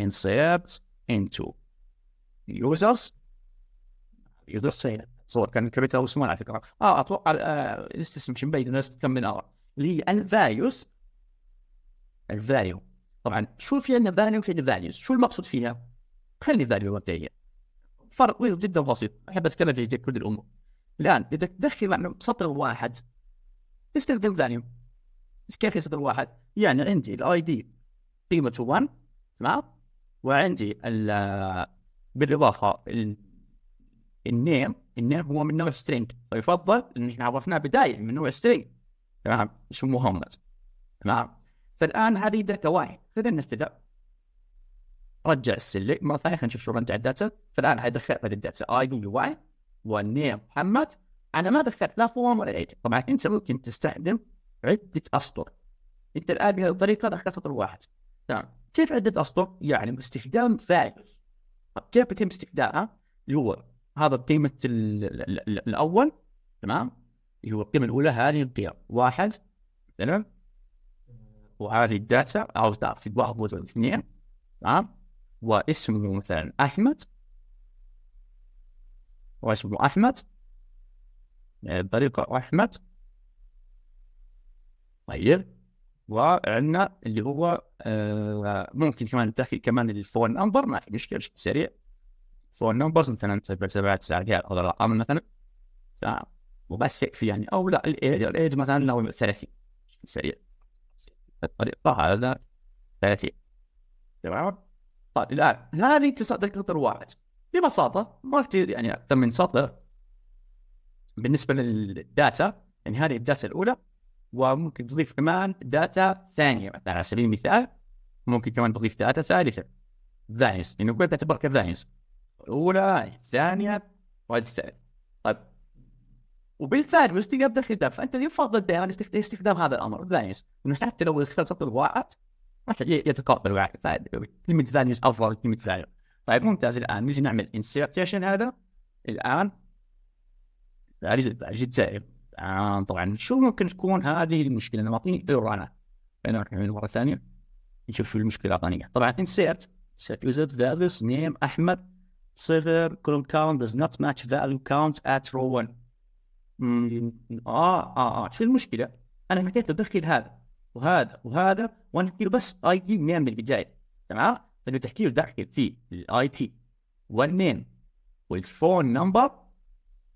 انسيرت انتو يوزرز يوزرز سيل صور كان الكمبيوتر يسمون على فكره اه اتوقع اسم شي مبين الناس تكمل ارى اللي هي الفاليوز الفاليو طبعا شو في عندنا فاليو في عندنا فاليوز شو المقصود فيها؟ خلي فاليو مبدئيا فرق جدا بسيط احب اتكلم في كل الامور الان اذا تدخل معنا سطر واحد تستخدم فاليو كيف يصدر واحد؟ يعني عندي الاي دي قيمته 1 تمام وعندي بالاضافه النيم النيم هو من نوع سترينج فيفضل ان احنا عرفناه بدايه من نوع سترينج تمام اسمه مهمز تمام فالان هذه داتا واحد خلينا نبتدأ رجع السلك مره ثانيه خلينا نشوف شو رجع الداتا فالان حيدخل دخلتها للداتا اي دي واي والنيم محمد انا ما دخلت لا فورم ولا ايت طبعا انت ممكن تستخدم عده اسطر انت الان بهذه الطريقه دخلت سطر واحد تمام نعم. كيف عده اسطر؟ يعني باستخدام ثالث كيف بيتم استخدامها؟ اللي هو هذا قيمه الاول تمام اللي هو القيمه الاولى هذه القيم واحد مثلا وهذه الداتا او في واحد وزن اثنين تمام واسمه مثلا احمد واسمه احمد يعني بطريقه احمد طيب وعندنا اللي هو آه ممكن كمان تدخل كمان الفون نمبر ما في مشكله بشكل سريع فون نمبر مثلا 7 9 هذا الرقم مثلا تمام وبس يكفي يعني او لا الايج الايج مثلا له 30 بشكل سريع الطريقه هذا 30 تمام طيب الان هذه تصدق سطر واحد ببساطه ما كثير يعني اكثر من سطر بالنسبه للداتا يعني هذه الداتا الاولى وممكن تضيف كمان داتا ثانيه مثلا على سبيل المثال ممكن كمان تضيف داتا ثالثه فانيس انه كنت تعتبر كفانيس الاولى الثانيه والثالثه طيب وبالفعل باستخدام ده الخدام فانت يفضل دائما استخدام هذا الامر فانيس انه حتى لو اخترت سطر واحد يتقبل واحد كلمه فانيس افضل كلمه فانس طيب ممتاز الان نجي نعمل انسرتيشن هذا الان جد سائل الان طبعا شو ممكن تكون هذه المشكله انا معطيني دور انا مره ثانيه نشوف المشكله الرقميه طبعا انسيرت set user values name احمد صفر column count does not match value count at row 1 hmm. اه اه اه شو المشكله؟ انا حكيت دخل هذا وهذا وهذا وانا احكي له بس اي تي نيم بالبدايه تمام؟ فانه تحكي له دخل في الاي تي والنيم والفون نمبر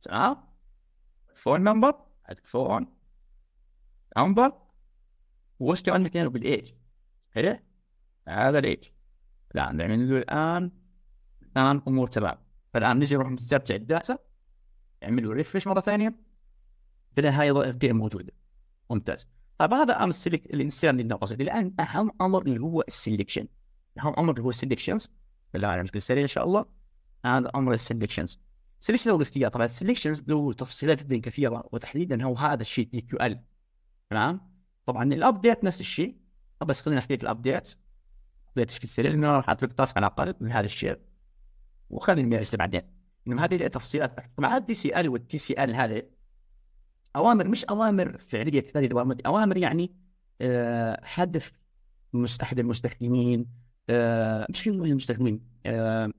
تمام؟ فون نمبر الفون انظر وش كمان مكانه بالايج حلو هذا الايج الان يعني نقول الان الان امور تمام فالان نجي نروح نسترجع الداتا نعمل ريفرش مره ثانيه تلاقي هاي القيم موجوده ممتاز طيب هذا امر السلك الانسان اللي نقصد الان اهم امر اللي هو السلكشن اهم امر اللي هو السلكشنز بالله عليك سريع ان شاء الله هذا امر السلكشنز هو الاختيار طبعا سليشن له تفصيلات جدا كثيره وتحديدا هو هذا الشيء دي كيو ال تمام طبعا الابديت نفس الشيء بس خلينا في الابديت ابديت تشكيل سريع لانه راح اعطيك تاسك على الاقل من هذا الشيء وخلينا نميز بعدين انه هذه تفصيلات مع طبعا الدي سي ال والتي سي ال هذه اوامر مش اوامر فعليه هذه الاوامر اوامر يعني أه حذف احد المستخدمين أه مش المستخدمين أه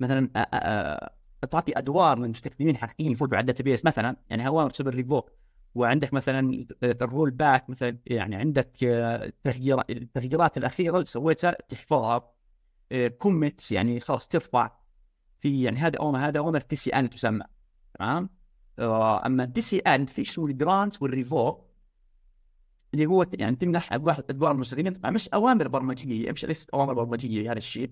مثلا آه، آه، آه، تعطي ادوار للمستخدمين حقيقيين يفوتوا على بيس مثلا يعني هو تسبب ريفوك وعندك مثلا الرول باك مثلا يعني عندك آه، تغييرات التغييرات الاخيره اللي سويتها تحفظها آه، كوميت يعني خلاص ترفع في يعني هذا اومر هذا اومر تي سي ان تسمى تمام آه، اما الدي سي ان في شو الجرانت والريفوك اللي هو يعني تمنح ادوار المستخدمين مش اوامر برمجيه مش ليست اوامر برمجيه هذا الشيء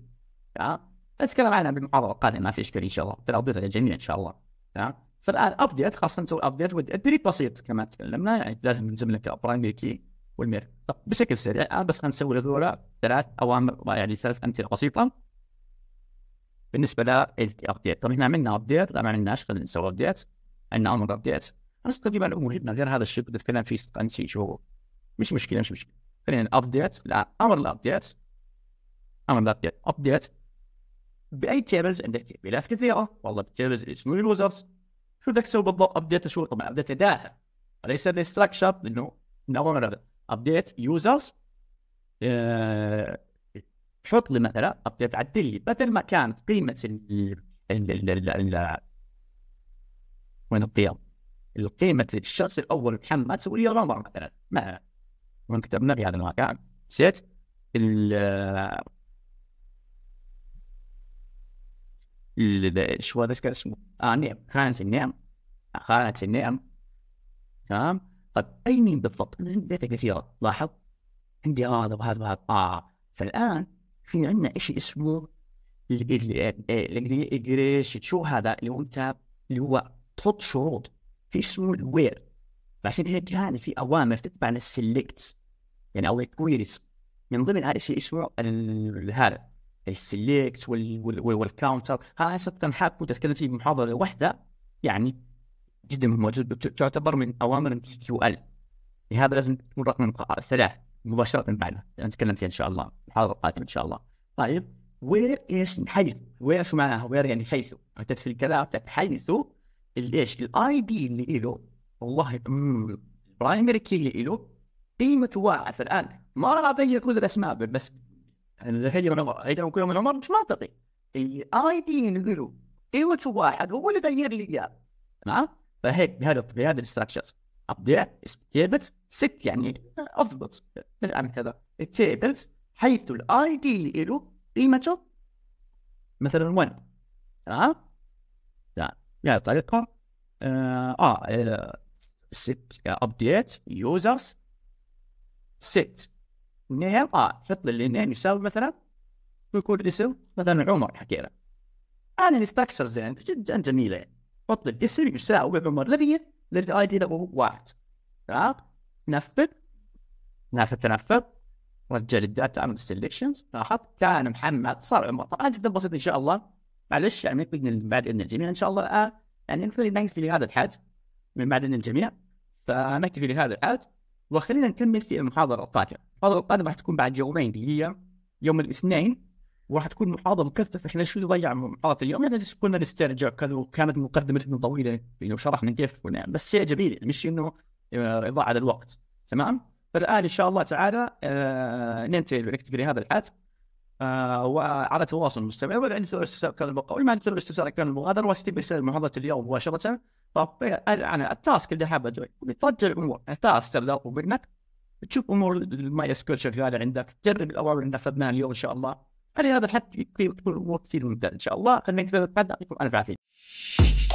تمام نتكلم عنها بالمحاضره القادمه ما في اشكال ان شاء الله الابديت ابديت الجميع ان شاء الله تمام فالان ابديت خاصه نسوي ابديت والابديت بسيط كما تكلمنا يعني لازم نلزم لك برايمري كي والمير طب بشكل سريع الان بس خلينا نسوي هذول ثلاث اوامر يعني ثلاث امثله بسيطه بالنسبه للابديت طب هنا عملنا ابديت لا ما عملناش خلينا نسوي ابديت عندنا امر ابديت بس تقريبا مهمنا غير هذا الشيء اللي اتكلم فيه عن شيء شو مش مشكله مش مشكله خلينا الابديت الان امر الابديت امر الابديت ابديت باي تيبلز عندك تيبلات كثيره والله بالتيبلز اللي يسمون اليوزرز شو بدك تسوي بالضبط ابديت شو طبعا ابديت داتا وليس الاستراكشر لانه من ابديت يوزرز حط لي مثلا ابديت عدل لي بدل ما كانت قيمه ال وين القيم؟ قيمه الشخص الاول محمد سوي لي رمر مثلا ما ممكن كتبنا في هذا المكان نسيت شو هذا كان اسمه؟ اه نعم خانة النعم خانة النعم تمام طيب اي مين بالضبط؟ انا عندي داتا كثيره لاحظ عندي آه، هذا وهذا وهذا اه فالان في عندنا شيء اسمه الاجريشن شو هذا اللي هو انت اللي هو تحط شروط في اسمه الوير عشان هيك يعني في اوامر تتبع للسلكت يعني او الكويريز من ضمن هذا الشيء اسمه هذا السليكت والكاونتر هاي صدقا حاب تتكلم فيه بمحاضره واحده يعني جدا موجود تعتبر من اوامر الكيو ال لهذا لازم تكون رقم ثلاث مباشره بعدها نتكلم فيها ان شاء الله المحاضره القادمه ان شاء الله طيب وير ايش حيث وير شو معناها وير يعني حيث في الكلام حيث ليش الاي دي اللي له والله البرايمري كي اللي له قيمته واعره الان ما راح اغير كل الاسماء بس يعني الحجر العمر كل يوم العمر مش منطقي يعني الاي دي نقوله إيوه قيمته واحد هو اللي غير لي اياه تمام فهيك بهذا بهذا الاستراكشرز ابديت تيبلز ست يعني اضبط الان يعني كذا التيبلز حيث الاي دي اللي له قيمته مثلا 1 تمام تمام بهذه يعني الطريقه اه ست ابديت يوزرز ست نيم اه حط لي النهايه يساوي مثلا ويكون الاسم مثلا عمر حكينا انا الستراكشرز زين جدا جميله يعني حط الاسم يساوي عمر لبيه للاي دي له واحد تمام نفذ نافذ تنفذ رجع للداتا عمل اعمل سلكشنز لاحظ كان محمد صار عمر طبعا جدا بسيط ان شاء الله معلش يعني باذن بعد اذن الجميع ان شاء الله الان يعني نكتفي لهذا الحد من بعد اذن الجميع فنكتفي لهذا الحد وخلينا نكمل في المحاضرة القادمة المحاضرة القادمة راح تكون بعد يومين اللي هي يوم الاثنين وراح تكون محاضرة مكثفة احنا شو اللي ضيع محاضرة اليوم يعني احنا كنا نسترجع كذا وكانت مقدمة طويلة وشرحنا كيف ونعم. بس شيء جميل يعني مش انه آه، اضاعة على الوقت تمام فالان ان شاء الله تعالى ننتهي في هذا الحد آه، وعلى تواصل المستمع واذا عندي استفسار كان بالقول ما عندي استفسار كان المغادره واسيتي يسال محاضره اليوم مباشره طب انا التاسك اللي حاب اسويه ترجع الامور يعني التاسك اطلب منك تشوف امور الماي اس كيول شغاله عندك تجرب الاوامر اللي اخذناها اليوم ان شاء الله يعني هذا الحد تكون امور كثير ممتازه ان شاء الله خلينا نتفاعل يعطيكم الف عافيه